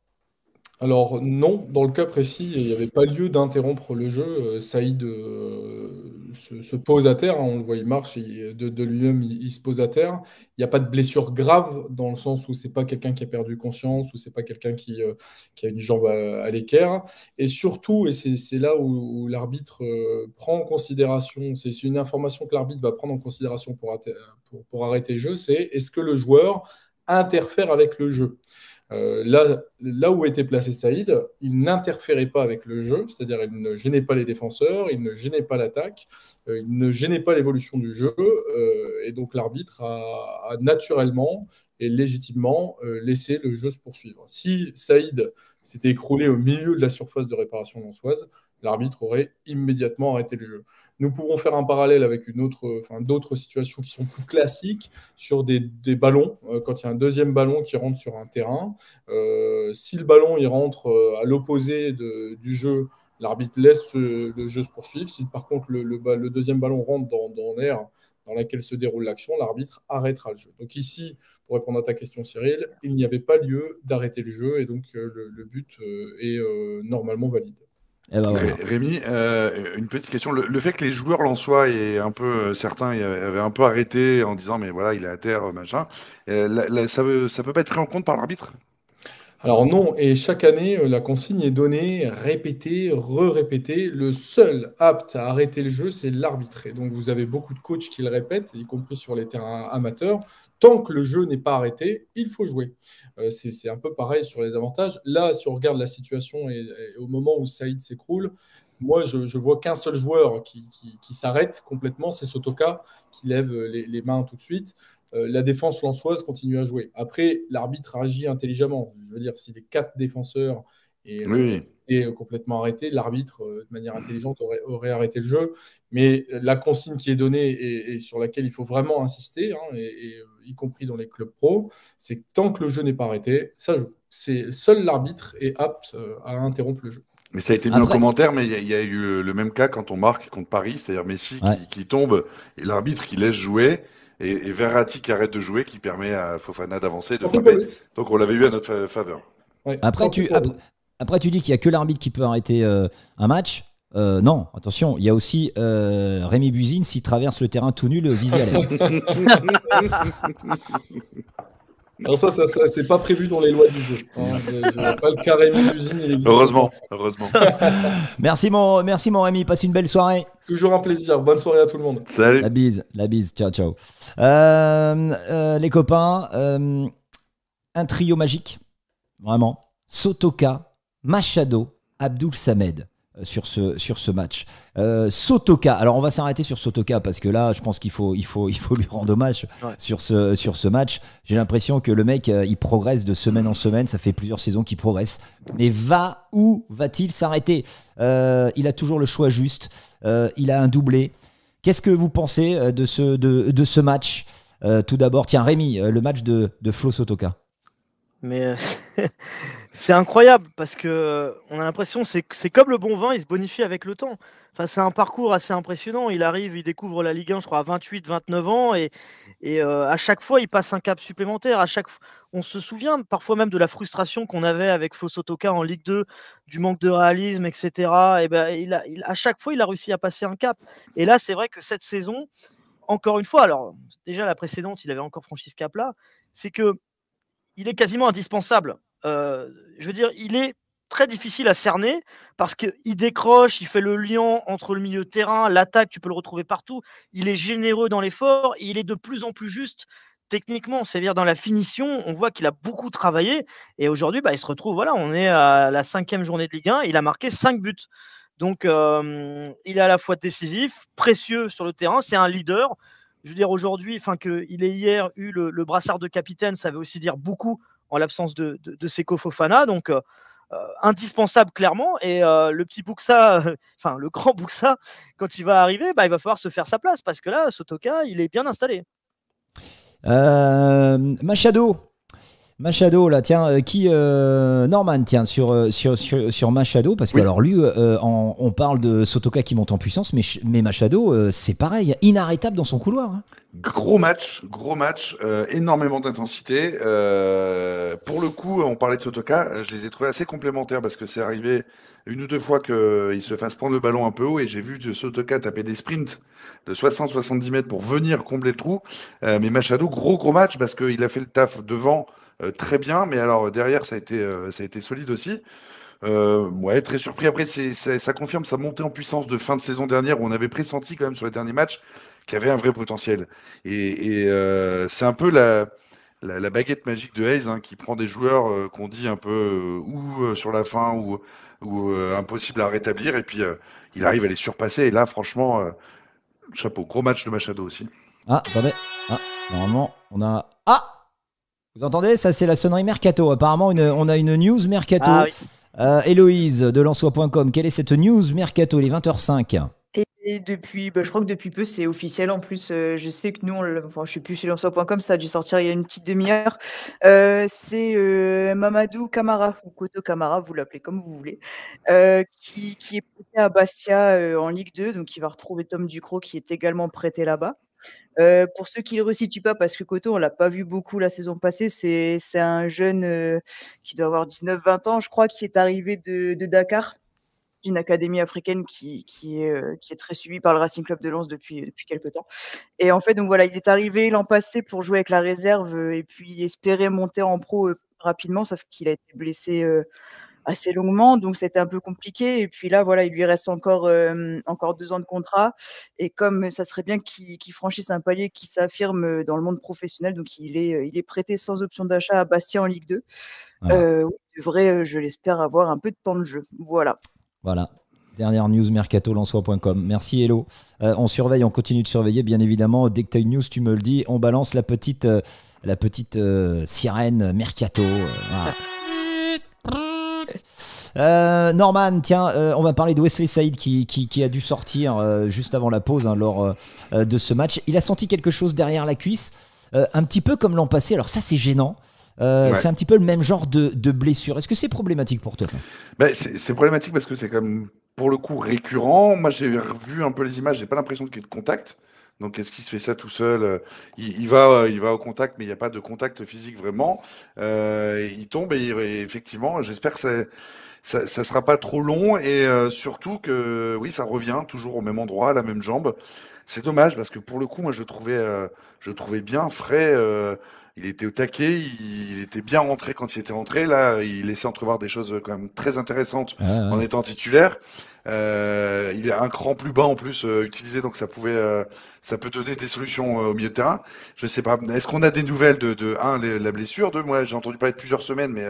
alors non, dans le cas précis, il n'y avait pas lieu d'interrompre le jeu. Euh, Saïd euh, se, pose à terre, hein, on le voit, il marche, de, lui-même, il, se pose à terre. Il n'y a pas de blessure grave dans le sens où c'est pas quelqu'un qui a perdu conscience ou c'est pas quelqu'un qui, euh, a une jambe à, l'équerre. Et surtout, et c'est là où, l'arbitre prend en considération, c'est une information que l'arbitre va prendre en considération pour, pour arrêter le jeu, c'est est-ce que le joueur interfère avec le jeu euh, là, où était placé Saïd, il n'interférait pas avec le jeu, c'est-à-dire il ne gênait pas les défenseurs, il ne gênait pas l'attaque, euh, il ne gênait pas l'évolution du jeu, euh, et donc l'arbitre a, naturellement et légitimement laissé le jeu se poursuivre. Si Saïd s'était écroulé au milieu de la surface de réparation lançoise, l'arbitre aurait immédiatement arrêté le jeu. Nous pouvons faire un parallèle avec une autre, enfin, d'autres situations qui sont plus classiques sur des, ballons. Euh, quand il y a un deuxième ballon qui rentre sur un terrain, euh, si le ballon il rentre euh, à l'opposé du jeu, l'arbitre laisse le jeu se poursuivre. Si par contre le, le, deuxième ballon rentre dans, dans l'air dans laquelle se déroule l'action, l'arbitre arrêtera le jeu. Donc ici, pour répondre à ta question Cyril, il n'y avait pas lieu d'arrêter le jeu et donc le, le, but est normalement valide. Eh ben Rémi, euh, une petite question. Le, fait que les joueurs l'en soient et un peu euh, certains avaient un peu arrêté en disant mais voilà il est à terre machin, euh, ça, veut, ça peut pas être pris en compte par l'arbitre alors non, et chaque année, euh, la consigne est donnée, répétée, re-répétée. Le seul apte à arrêter le jeu, c'est l'arbitré. donc vous avez beaucoup de coachs qui le répètent, y compris sur les terrains amateurs. Tant que le jeu n'est pas arrêté, il faut jouer. Euh, c'est un peu pareil sur les avantages. Là, si on regarde la situation et, au moment où Saïd s'écroule, moi, je, vois qu'un seul joueur qui, s'arrête complètement, c'est Sotoka, qui lève les, mains tout de suite. Euh, la défense lançoise continue à jouer. Après, l'arbitre agit intelligemment. Je veux dire, si les quatre défenseurs étaient euh, complètement arrêtés, L'arbitre, euh, de manière intelligente, aurait, arrêté le jeu. Mais la consigne qui est donnée et, sur laquelle il faut vraiment insister, hein, et, y compris dans les clubs pro, c'est que tant que le jeu n'est pas arrêté, ça joue. C'est seul l'arbitre est apte à interrompre le jeu. Mais ça a été mis commentaire, mais il y, a eu le même cas quand on marque contre Paris, c'est-à-dire Messi qui, tombe et l'arbitre qui laisse jouer et, Verratti qui arrête de jouer, qui permet à Fofana d'avancer, de frapper. Donc on l'avait eu à notre faveur. Après, tu, après, tu dis qu'il n'y a que l'arbitre qui peut arrêter euh, un match. Euh, non, attention, il y a aussi euh, Rémi Buzine s'il traverse le terrain tout nul, Zizi à Alors ça, c'est pas prévu dans les lois du jeu. Je, pas le carré d'usine. Heureusement, heureusement. merci, mon, merci, mon Rémi. Passe une belle soirée. Toujours un plaisir. Bonne soirée à tout le monde. Salut. La bise, la bise. Ciao, ciao. Euh, euh, les copains, euh, un trio magique. Vraiment. Sotoka, Machado, Abdul Samed. Euh, sur ce, sur ce match. Euh, Sotoka, alors on va s'arrêter sur Sotoka parce que là, je pense qu'il faut, il faut, il faut lui rendre hommage sur, ce, sur ce match. J'ai l'impression que le mec, euh, il progresse de semaine en semaine, ça fait plusieurs saisons qu'il progresse. Mais va où va-t-il s'arrêter Il a toujours le choix juste, il a un doublé. Qu'est-ce que vous pensez de ce, de, ce match Tout d'abord, tiens Rémi, le match de, de Flo Sotoka. Mais C'est incroyable parce que euh, on a l'impression que c'est comme le bon vin, il se bonifie avec le temps. Enfin, c'est un parcours assez impressionnant. Il arrive, il découvre la Ligue 1, je crois, à 28, 29 ans, et, euh, à chaque fois, il passe un cap supplémentaire. À chaque, on se souvient parfois même de la frustration qu'on avait avec Fossotoka en Ligue 2, du manque de réalisme, etc. Et eh ben, à chaque fois, il a réussi à passer un cap. Et là, c'est vrai que cette saison, encore une fois, alors déjà la précédente, il avait encore franchi ce cap-là, c'est que il est quasiment indispensable euh, je veux dire, il est très difficile à cerner parce qu'il décroche, il fait le lien entre le milieu terrain, l'attaque, tu peux le retrouver partout. Il est généreux dans l'effort il est de plus en plus juste techniquement, c'est-à-dire dans la finition, on voit qu'il a beaucoup travaillé et aujourd'hui, bah, il se retrouve, voilà, on est à la cinquième journée de Ligue 1, il a marqué cinq buts. Donc, euh, il est à la fois décisif, précieux sur le terrain, c'est un leader. Je veux dire, aujourd'hui, enfin, qu'il ait hier eu le brassard de capitaine, ça veut aussi dire beaucoup en l'absence de, de, de Donc, euh, euh, indispensable clairement. Et euh, le petit Buxa, enfin, le grand Buxa, quand il va arriver, bah, il va falloir se faire sa place parce que là, Sotoka, il est bien installé. Machado, Machado, là, tiens, euh, qui euh, Norman, tiens, euh, sur, sur, Machado, parce que alors lui, on parle de Sotoka qui monte en puissance, mais, mais Machado, c'est pareil, inarrêtable dans son couloir. Hein. Gros match, gros match, énormément d'intensité. pour le coup, on parlait de Sotoka, je les ai trouvés assez complémentaires parce que c'est arrivé une ou deux fois qu'il se fasse prendre le ballon un peu haut et j'ai vu de Sotoka taper des sprints de 60-70 mètres pour venir combler le trou. mais Machado, gros gros match parce qu'il a fait le taf devant. Euh, très bien, mais alors euh, derrière, ça a été, euh, ça a été solide aussi. Euh, ouais, très surpris. Après, ça confirme sa montée en puissance de fin de saison dernière où on avait pressenti quand même sur les derniers matchs qu'il y avait un vrai potentiel. Et, c'est un peu la, baguette magique de Hayes hein, qui prend des joueurs qu'on dit un peu ou sur la fin ou, impossible à rétablir et puis il arrive à les surpasser. Et là, franchement, chapeau. Gros match de Machado aussi. Ah, attendez. Ah, normalement, on a. Ah! Vous entendez Ça, c'est la sonnerie Mercato. Apparemment, on a une news Mercato. Ah euh, Héloïse de l'ensois.com, quelle est cette news Mercato Les 20h05 et depuis, bah, je crois que depuis peu, c'est officiel. En plus, euh, je sais que nous, on enfin, je suis plus chez Lensois.com, ça a dû sortir il y a une petite demi-heure. Euh, c'est Mamadou Kamara, ou Koto Camara, vous l'appelez comme vous voulez, qui, qui, est prêté à Bastia en Ligue 2. Donc, il va retrouver Tom Ducrot, qui est également prêté là-bas. Euh, pour ceux qui ne le resituent pas, parce que Coteau, on l'a pas vu beaucoup la saison passée, c'est un jeune euh, qui doit avoir 19-20 ans, je crois, qui est arrivé de, Dakar, d'une académie africaine euh, qui, est, très suivie par le Racing Club de Lens depuis, depuis quelques temps. Et en fait, donc voilà, il est arrivé l'an passé pour jouer avec la réserve et puis espérer monter en pro rapidement, sauf qu'il a été blessé assez longuement, donc c'était un peu compliqué. Et puis là, voilà, il lui reste encore, euh, encore deux ans de contrat. Et comme ça serait bien qu'il franchisse un palier, qui s'affirme euh, dans le monde professionnel, donc il est, euh, il est prêté sans option d'achat à Bastia en Ligue 2. il devrait, je l'espère, avoir un peu de temps de jeu. Voilà. Voilà. Dernière news mercato Merci Hello. on surveille, on continue de surveiller bien évidemment. Dès que tu as une news, tu me le dis. On balance la petite, la petite sirène mercato. Voilà. Euh, Norman, tiens, euh, on va parler de Wesley Saïd qui, a dû sortir euh, juste avant la pause hein, lors de ce match. Il a senti quelque chose derrière la cuisse, un petit peu comme l'an passé. Alors ça, c'est gênant. C'est un petit peu le même genre de, blessure. Est-ce que c'est problématique pour toi ben, C'est problématique parce que c'est quand même pour le coup récurrent. Moi j'ai revu un peu les images, j'ai pas l'impression qu'il y ait de contact. Donc est-ce qu'il se fait ça tout seul il, va, il va au contact, mais il n'y a pas de contact physique vraiment. il tombe et, effectivement, j'espère que c'est ça, ça sera pas trop long et euh, surtout que oui, ça revient toujours au même endroit, à la même jambe. C'est dommage parce que pour le coup, moi, je le trouvais, euh, je trouvais bien frais. Euh, il était au taquet, il, était bien rentré quand il était rentré. Là, il laissait entrevoir des choses quand même très intéressantes ah, ah. en étant titulaire. Euh, il est un cran plus bas en plus utilisé, donc ça pouvait, ça peut donner des solutions au milieu de terrain. Je sais pas. Est-ce qu'on a des nouvelles de, de un, la blessure, deux, moi j'ai entendu parler de plusieurs semaines, mais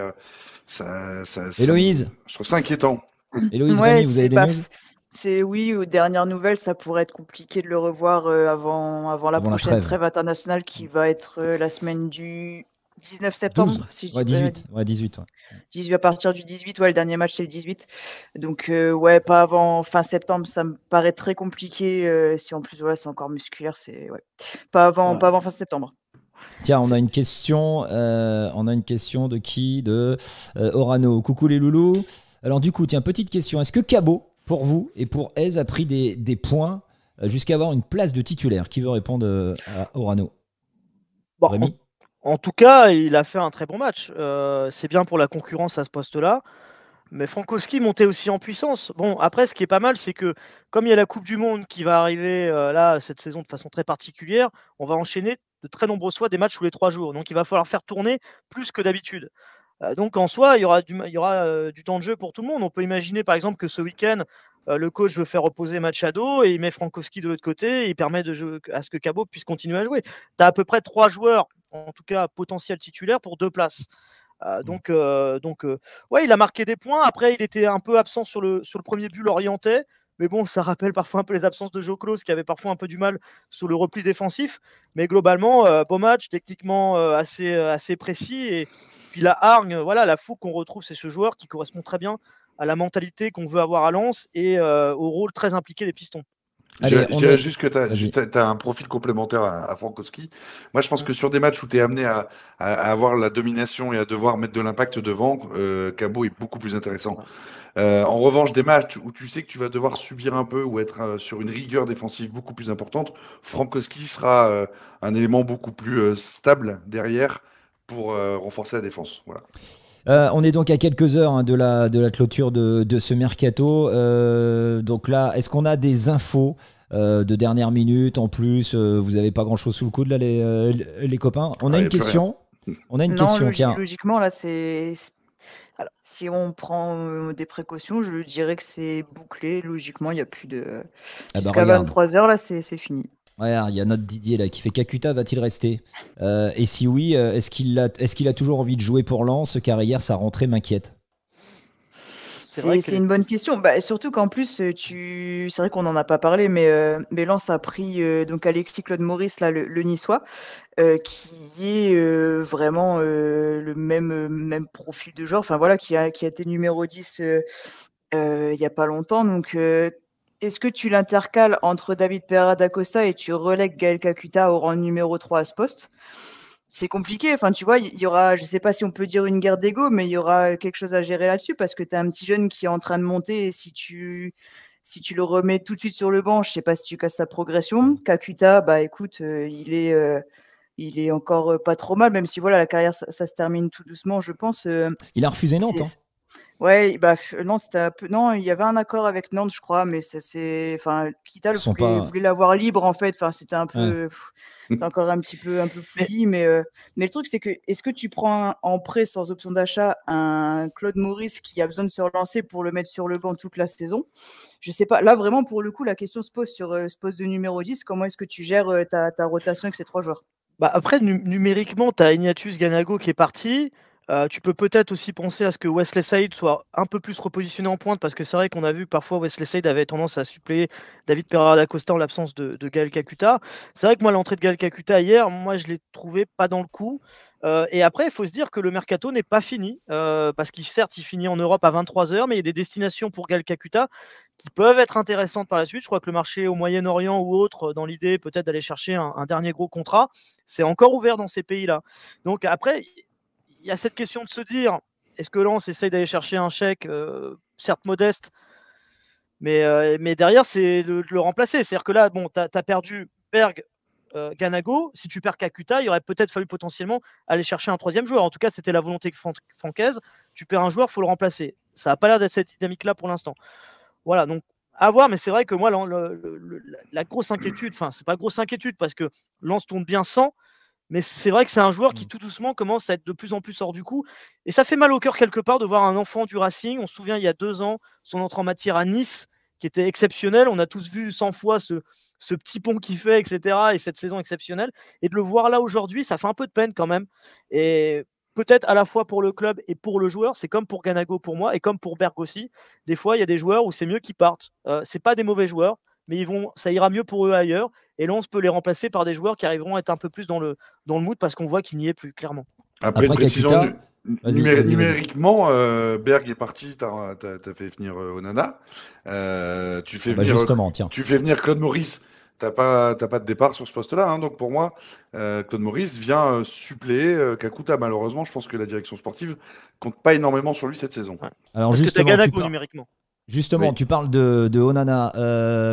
ça, Héloïse Je trouve ça inquiétant. Héloïse, vous avez des nouvelles c'est oui, aux dernières nouvelles, ça pourrait être compliqué de le revoir euh, avant, avant la prochaine trêve. internationale qui va être euh, la semaine du 19 septembre. ouais, 18. Ouais, 18, 18, à partir du 18, ouais, le dernier match c'est le 18. Donc euh, ouais, pas avant fin septembre, ça me paraît très compliqué. si en plus ouais c'est encore musculaire, c'est ouais. pas avant, pas avant fin septembre. Tiens, on a une question. Euh, on a une question de qui De euh, Orano. Coucou les loulous. Alors du coup, tiens, petite question. Est-ce que Cabot, pour vous et pour Aise, a pris des, points euh, jusqu'à avoir une place de titulaire Qui veut répondre à Orano Rémi en, tout cas, il a fait un très bon match. c'est bien pour la concurrence à ce poste-là mais Frankowski montait aussi en puissance. Bon, après, ce qui est pas mal, c'est que comme il y a la Coupe du Monde qui va arriver euh, là cette saison de façon très particulière, on va enchaîner de très nombreuses fois des matchs tous les trois jours. Donc, il va falloir faire tourner plus que d'habitude. Euh, donc, en soi, il y aura, euh, du, temps de jeu pour tout le monde. On peut imaginer, par exemple, que ce week-end, le coach veut faire reposer Machado et il met Frankowski de l'autre côté et il permet à ce que Cabot puisse continuer à jouer. Tu as à peu près trois joueurs, en tout cas potentiels titulaires, pour deux places. Ah, mmh. donc, euh, donc euh, ouais, il a marqué des points. Après, il était un peu absent sur le, sur le premier but l'orientait, Mais bon, ça rappelle parfois un peu les absences de Joe Close qui avait parfois un peu du mal sur le repli défensif. Mais globalement, euh, beau match, techniquement assez, assez précis. Et puis la hargne, voilà, la fou qu'on retrouve, c'est ce joueur qui correspond très bien à la mentalité qu'on veut avoir à Lens et au rôle très impliqué des pistons je, dirais juste que tu as, un profil complémentaire à, Frankowski. Moi, je pense que sur des matchs où tu es amené à, avoir la domination et à devoir mettre de l'impact devant, euh, Cabo est beaucoup plus intéressant. Euh, en revanche, des matchs où tu sais que tu vas devoir subir un peu ou être euh, sur une rigueur défensive beaucoup plus importante, Frankowski sera euh, un élément beaucoup plus stable derrière pour renforcer la défense. Voilà. Euh, on est donc à quelques heures hein, de, la, de la clôture de, ce mercato. Euh, donc là, est-ce qu'on a des infos euh, de dernière minute en plus Vous n'avez pas grand-chose sous le coude là, les, copains On a une question. On a une question. Logiquement, là, c'est si on prend des précautions, je dirais que c'est bouclé. Logiquement, il n'y a plus de. 23h, ah bah, là, c'est fini. Ouais, il y a notre Didier là qui fait Kakuta va-t-il rester euh, Et si oui, euh, est-ce qu'il a, est a, toujours envie de jouer pour Lens Car hier, sa rentrée m'inquiète. C'est une bonne question. Bah, surtout qu'en plus, euh, tu... c'est vrai qu'on n'en a pas parlé, mais, Lens a pris donc Alexis Claude Maurice, là, le, niçois, qui est vraiment le même, même profil de joueur. enfin voilà, qui a, qui a été numéro 10 il n'y a pas longtemps. Donc est-ce que tu l'intercales entre David Pereira Costa et tu relègues Gaël Kakuta au rang numéro 3 à ce poste C'est compliqué. Enfin, tu vois, il y aura, je ne sais pas si on peut dire une guerre d'ego, mais il y aura quelque chose à gérer là-dessus parce que tu as un petit jeune qui est en train de monter et si tu. Si tu le remets tout de suite sur le banc, je ne sais pas si tu casses sa progression. Kakuta, bah écoute, euh, il est euh, il est encore euh, pas trop mal, même si voilà la carrière ça, se termine tout doucement, je pense. il a refusé Nantes. Ouais, bah non, c'était non, il y avait un accord avec Nantes, je crois, mais ça c'est, enfin, Kital voulait, l'avoir libre en fait. Enfin, c'était un peu, mm. c'est encore un petit peu un peu fouillis, mais euh, mais le truc c'est que est-ce que tu prends en prêt sans option d'achat un Claude Maurice qui a besoin de se relancer pour le mettre sur le banc toute la saison Je sais pas. Là vraiment pour le coup, la question se pose sur euh, se ce poste de numéro 10. Comment est-ce que tu gères euh, ta... rotation avec ces trois joueurs Bah après numériquement, tu as Ignatius Ganago qui est parti tu peux peut-être aussi penser à ce que Wesley soit un peu plus repositionné en pointe, parce que c'est vrai qu'on a vu que parfois Wesley avait tendance à suppléer David Pereira d'Acosta en l'absence de, de Kakuta. C'est vrai que moi, l'entrée de Gaël Kakuta hier, moi, je l'ai trouvé pas dans le coup. et après, il faut se dire que le mercato n'est pas fini, parce qu'il certes, il finit en Europe à 23h, mais il y a des destinations pour Gal Kakuta qui peuvent être intéressantes par la suite. Je crois que le marché au Moyen-Orient ou autre, euh, dans l'idée peut-être d'aller chercher un, dernier gros contrat, c'est encore ouvert dans ces pays-là. Donc après, il y a cette question de se dire est-ce que Lens essaye d'aller chercher un chèque, euh, certes modeste, mais, euh, mais derrière, c'est de le, remplacer. C'est-à-dire que là, bon, tu as, perdu Berg, euh, Ganago. Si tu perds Kakuta, il aurait peut-être fallu potentiellement aller chercher un troisième joueur. En tout cas, c'était la volonté francaise. Tu perds un joueur, faut le remplacer. Ça n'a pas l'air d'être cette dynamique-là pour l'instant. Voilà, donc à voir, mais c'est vrai que moi, la grosse inquiétude, enfin, c'est pas grosse inquiétude parce que Lens tourne bien sans, mais c'est vrai que c'est un joueur qui mmh. tout doucement commence à être de plus en plus hors du coup. Et ça fait mal au cœur quelque part de voir un enfant du Racing. On se souvient il y a deux ans, son entrée en matière à Nice, qui était exceptionnelle. On a tous vu 100 fois ce, petit pont qu'il fait, etc. Et cette saison exceptionnelle. Et de le voir là aujourd'hui, ça fait un peu de peine quand même. Et peut-être à la fois pour le club et pour le joueur. C'est comme pour Ganago pour moi et comme pour Berg aussi. Des fois, il y a des joueurs où c'est mieux qu'ils partent. Euh, c'est pas des mauvais joueurs, mais ils vont, ça ira mieux pour eux ailleurs. Et se peut les remplacer par des joueurs qui arriveront à être un peu plus dans le, dans le mood parce qu'on voit qu'il n'y est plus, clairement. Après, numériquement, euh, Berg est parti, tu as, fait venir euh, Onana. Euh, tu, fais bah, venir, tu fais venir Claude Maurice. T'as pas, pas de départ sur ce poste-là. Hein. Donc pour moi, Claude Maurice vient suppléer Kakuta. Malheureusement, je pense que la direction sportive compte pas énormément sur lui cette saison. Alors justement, tu, parles de, de Onana,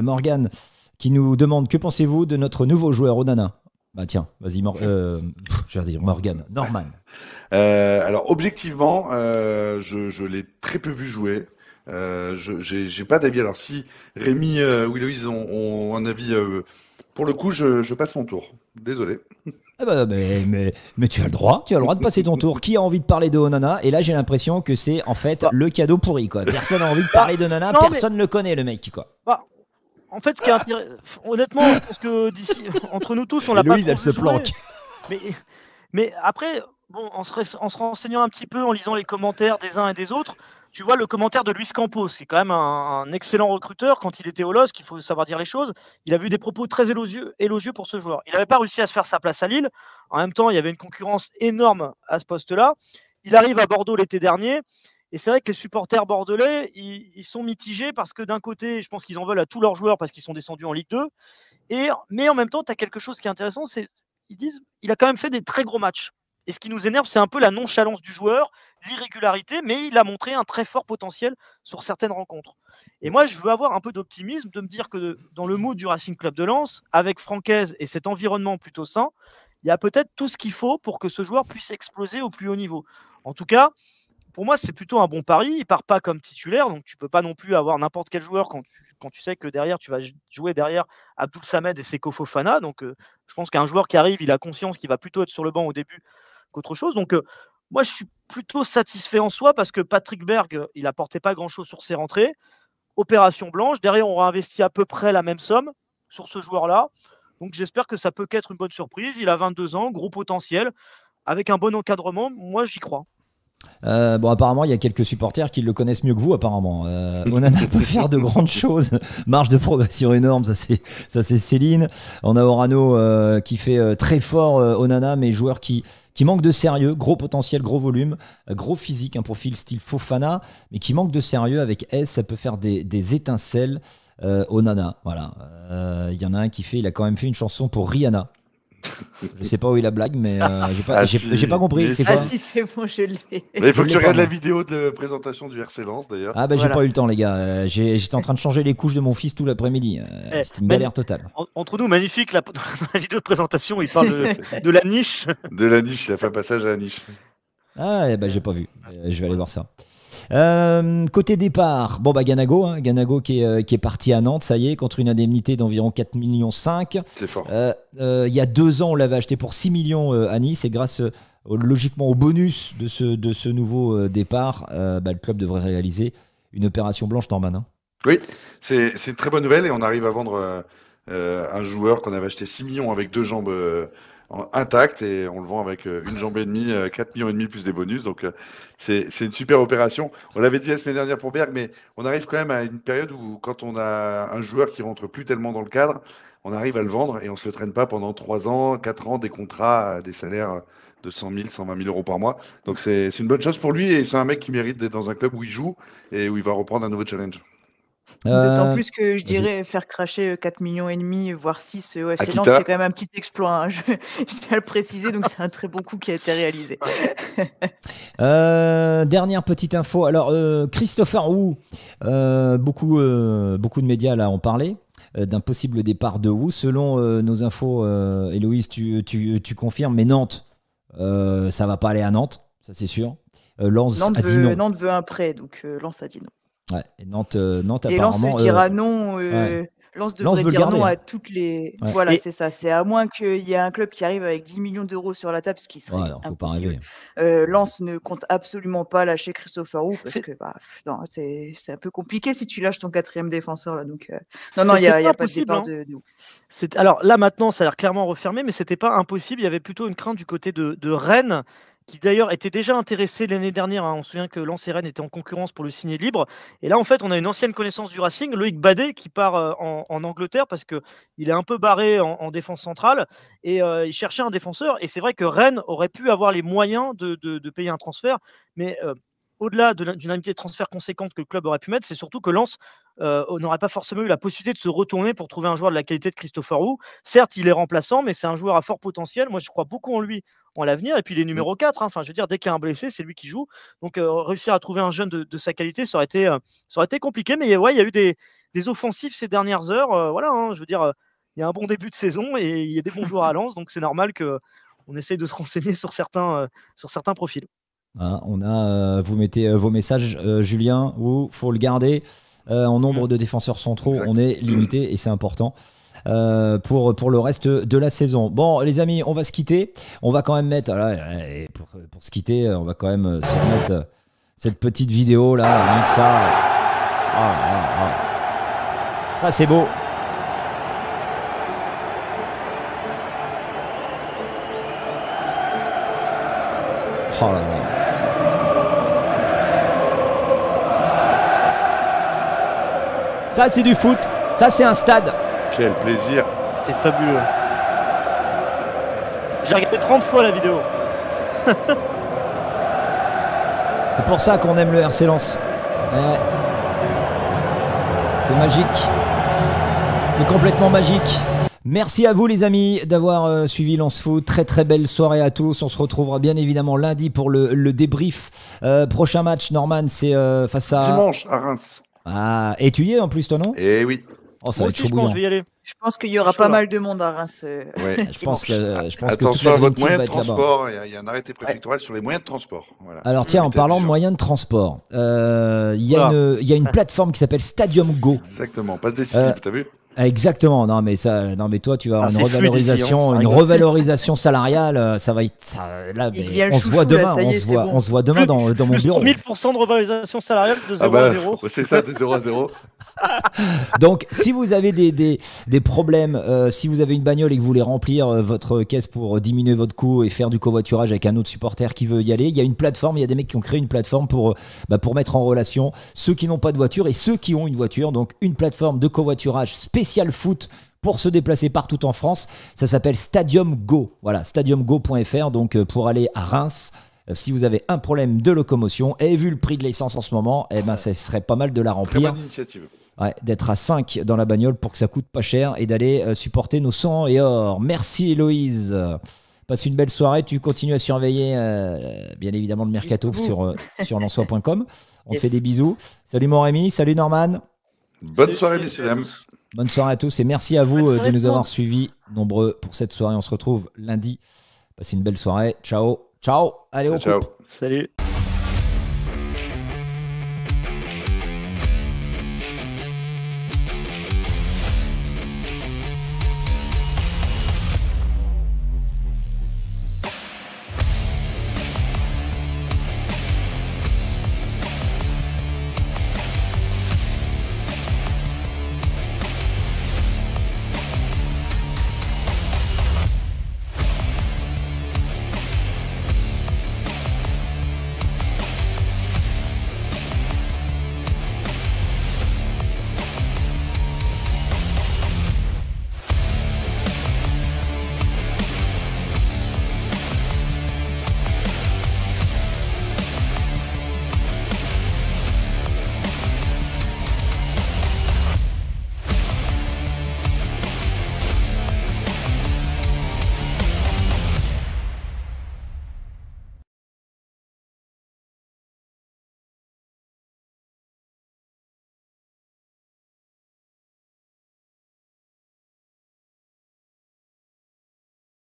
Morgan qui nous demande que pensez-vous de notre nouveau joueur Onana Bah tiens, vas-y, Morgane, euh, je dire Morgan, Norman. Euh, alors objectivement, euh, je, l'ai très peu vu jouer. je n'ai pas d'avis. Alors si Rémi ou ont, un avis, pour le coup, je, passe mon tour. Désolé. Ah bah, bah, mais, mais, tu as le droit, tu as le droit de passer ton tour. Qui a envie de parler de Onana Et là, j'ai l'impression que c'est en fait le cadeau pourri. Quoi. Personne n'a envie de parler de Onana. personne ne le connaît, le mec. Quoi. Bah, en fait, ce qui est intéressant, honnêtement, parce que d'ici, entre nous tous, on l'a pas. Louise, elle se planque. Mais, mais après, bon, en, se, se renseignant un petit peu, en lisant les commentaires des uns et des autres, tu vois le commentaire de Luis Campos, qui est quand même un, excellent recruteur quand il était au LOSC, il faut savoir dire les choses. Il a vu des propos très élogieux, élogieux pour ce joueur. Il n'avait pas réussi à se faire sa place à Lille. En même temps, il y avait une concurrence énorme à ce poste-là. Il arrive à Bordeaux l'été dernier. Et c'est vrai que les supporters bordelais, ils, sont mitigés parce que d'un côté, je pense qu'ils en veulent à tous leurs joueurs parce qu'ils sont descendus en Ligue 2. Et, mais en même temps, tu as quelque chose qui est intéressant, c'est ils disent il a quand même fait des très gros matchs. Et ce qui nous énerve, c'est un peu la nonchalance du joueur, l'irrégularité, mais il a montré un très fort potentiel sur certaines rencontres. Et moi, je veux avoir un peu d'optimisme, de me dire que dans le mood du Racing Club de Lens, avec Francaise et cet environnement plutôt sain, il y a peut-être tout ce qu'il faut pour que ce joueur puisse exploser au plus haut niveau. En tout cas, pour moi, c'est plutôt un bon pari. Il part pas comme titulaire, donc tu peux pas non plus avoir n'importe quel joueur quand tu, sais que derrière, tu vas jouer derrière Abdul Samed et Seko Fofana. Donc, euh, je pense qu'un joueur qui arrive, il a conscience qu'il va plutôt être sur le banc au début qu'autre chose. Donc, euh, moi, je suis plutôt satisfait en soi parce que Patrick Berg, euh, il apportait pas grand chose sur ses rentrées. Opération blanche. Derrière, on aura investi à peu près la même somme sur ce joueur-là. Donc, j'espère que ça peut qu'être une bonne surprise. Il a 22 ans, gros potentiel, avec un bon encadrement. Moi, j'y crois. Euh, bon, apparemment, il y a quelques supporters qui le connaissent mieux que vous, apparemment. Euh, Onana peut faire de grandes choses. Marge de progression énorme, ça c'est, ça c'est Céline. On a Orano euh, qui fait très fort Onana, mais joueur qui, qui manque de sérieux, gros potentiel, gros volume, gros physique, un profil style Fofana, mais qui manque de sérieux. Avec S, ça peut faire des, des étincelles. Onana, voilà. Il y en a un qui fait, il a quand même fait une chanson pour Rihanna. Je sais pas où est la blague, mais euh, ah, ah, j'ai pas, compris. ah si, c'est bon, je l'ai. Il faut que tu regardes la vidéo de présentation du RC Lance d'ailleurs. Ah bah j'ai pas eu le temps les gars. Euh, j'étais en train de changer les couches de mon fils tout l'après-midi. Euh, eh, C'était une galère totale. entre nous, magnifique la, vidéo de présentation. Il parle de, de la niche. De la niche, il a fait un passage à la niche. Ah bah j'ai pas vu. Je vais aller voir ça. Euh, côté départ, bon bah Ganago, hein. Ganago euh, qui est, parti à Nantes, ça y est, contre une indemnité d'environ 4 millions 5. C'est fort. Euh, il y a deux ans, on l'avait acheté pour 6 millions à Nice et grâce logiquement au bonus de ce, de ce nouveau départ, bah, le club devrait réaliser une opération blanche dans main. Oui, c'est une très bonne nouvelle et on arrive à vendre un joueur qu'on avait acheté 6 millions avec deux jambes intact et on le vend avec euh, une jambe et demie, 4 euh, millions et demi plus des bonus. Donc euh, c'est une super opération. On l'avait dit la semaine dernière pour Berg, mais on arrive quand même à une période où quand on a un joueur qui rentre plus tellement dans le cadre, on arrive à le vendre et on ne se le traîne pas pendant 3 ans, 4 ans, des contrats, des salaires de 100 000, 120 000 euros par mois. Donc c'est une bonne chose pour lui et c'est un mec qui mérite d'être dans un club où il joue et où il va reprendre un nouveau challenge. D'autant euh, plus que je dirais faire cracher 4 euh, millions et demi, voire 6 euh, c'est quand même un petit exploit. Hein, je, le préciser, donc c'est un très bon coup qui a été réalisé. dernière petite info. Alors Christopher Wu, beaucoup, beaucoup de médias là ont parlé d'un possible départ de Wu. Selon nos infos, Héloïse, tu, confirmes, mais Nantes, ça va pas aller à Nantes, ça c'est sûr. Lance Nantes, a veut, Nantes veut un prêt, donc Lance a dit non. Nantes, euh, Nantes apparemment. Lance dira euh, non. Euh, Lance devrait dire non à hein. toutes les. Voilà, c'est ça. C'est à moins qu'il y ait un club qui arrive avec 10 millions d'euros sur la table, ce qui serait. Ouais, faut pas Lance ne compte absolument pas lâcher Christopher Roux parce que bah, c'est un peu compliqué si tu lâches ton quatrième défenseur là. Donc non, non, il n'y a, pas, a de départ hein. de. Alors là maintenant, ça a l'air clairement refermé, mais c'était pas impossible. Il y avait plutôt une crainte du côté de, de Rennes qui d'ailleurs était déjà intéressé l'année dernière. Hein. On se souvient que Lance et Rennes étaient en concurrence pour le signer libre. Et là, en fait, on a une ancienne connaissance du Racing, Loïc Badet, qui part euh, en, Angleterre parce qu'il est un peu barré en, défense centrale et euh, il cherchait un défenseur. Et c'est vrai que Rennes aurait pu avoir les moyens de, payer un transfert, mais. Euh, au-delà d'une amitié de transfert conséquente que le club aurait pu mettre, c'est surtout que Lance... Euh, on n'aurait pas forcément eu la possibilité de se retourner pour trouver un joueur de la qualité de Christopher Wu. Certes, il est remplaçant, mais c'est un joueur à fort potentiel. Moi, je crois beaucoup en lui en l'avenir. Et puis, il est numéro 4. Hein. Enfin, je veux dire, dès qu'il y a un blessé, c'est lui qui joue. Donc, euh, réussir à trouver un jeune de, sa qualité, ça aurait été, euh, ça aurait été compliqué. Mais ouais, il y a eu des, offensives ces dernières heures. voilà, hein. je veux dire, il y a un bon début de saison et il y a des bons joueurs à Lens. Donc, c'est normal que on essaye de se renseigner sur certains, sur certains profils. Ah, on a, vous mettez vos messages, Julien, ou faut le garder. Euh, en nombre mm. de défenseurs centraux, on est limité et c'est important. Euh, pour, pour le reste de la saison. Bon, les amis, on va se quitter. On va quand même mettre. Ah pour, pour, se quitter, on va quand même euh, se remettre cette petite vidéo là. ça. Ah, ah, ça, c'est beau. Oh Ça, c'est du foot. Ça, c'est un stade. Quel plaisir. C'est fabuleux. J'ai regardé 30 fois la vidéo. c'est pour ça qu'on aime le RC Lance. C'est magique. C'est complètement magique. Merci à vous les amis d'avoir euh, suivi Lance Foot. Très très belle soirée à tous. On se retrouvera bien évidemment lundi pour le, débrief. Euh, prochain match, Norman, c'est euh, face à... Dimanche à Reims. Ah, et tu y es en plus, toi, non Eh oui. Oh, je pense hein. pense qu'il y aura pas mal de monde à Reims. Euh, je pense que, je pense que toute la votre va de être là transport. Il y, a- un arrêté préfectoral sur les moyens de transport. Alors tiens, en parlant de moyens de transport, euh, il y, a une- plateforme qui s'appelle Stadium Go. Exactement. Passe décisive, Euh, t'as vu ah, exactement. Non mais ça, non mais toi, tu vas ah, avoir une revalorisation, ah, une revalorisation salariale. Euh, ça va être là. Mais on se voit demain. on se voit, on se voit demain dans, dans mon bureau. 1000% de revalorisation salariale de 0 à 0. Bah, c'est ça, de 0 à 0. Donc, si vous avez des, des, des problèmes, euh, si vous avez une bagnole et que vous voulez remplir euh, votre caisse pour diminuer votre coût et faire du covoiturage avec un autre supporter qui veut y aller, il y a une plateforme. Il y a des mecs qui ont créé une plateforme pour bah, pour mettre en relation ceux qui n'ont pas de voiture et ceux qui ont une voiture. Donc, une plateforme de covoiturage spéciale spécial foot pour se déplacer partout en France. Ça s'appelle Stadium Go. Voilà, stadiumgo.fr. Donc euh, pour aller à Reims, euh, si vous avez un problème de locomotion et vu le prix de l'essence en ce moment, eh ben, ça serait pas mal de la remplir. d'être à 5 dans la bagnole pour que ça coûte pas cher et d'aller euh, supporter nos sangs et or. Merci Héloïse. Passe une belle soirée. Tu continues à surveiller, bien évidemment, le mercato sur, sur On te fait des bisous. Salut mon Rémi. Salut Norman. Bonne soirée, messieurs, Bonne soirée à tous et merci à vous euh, de nous avoir suivis nombreux pour cette soirée. On se retrouve lundi. Passez une belle soirée. Ciao. Ciao. Allez, au ciao. Salut.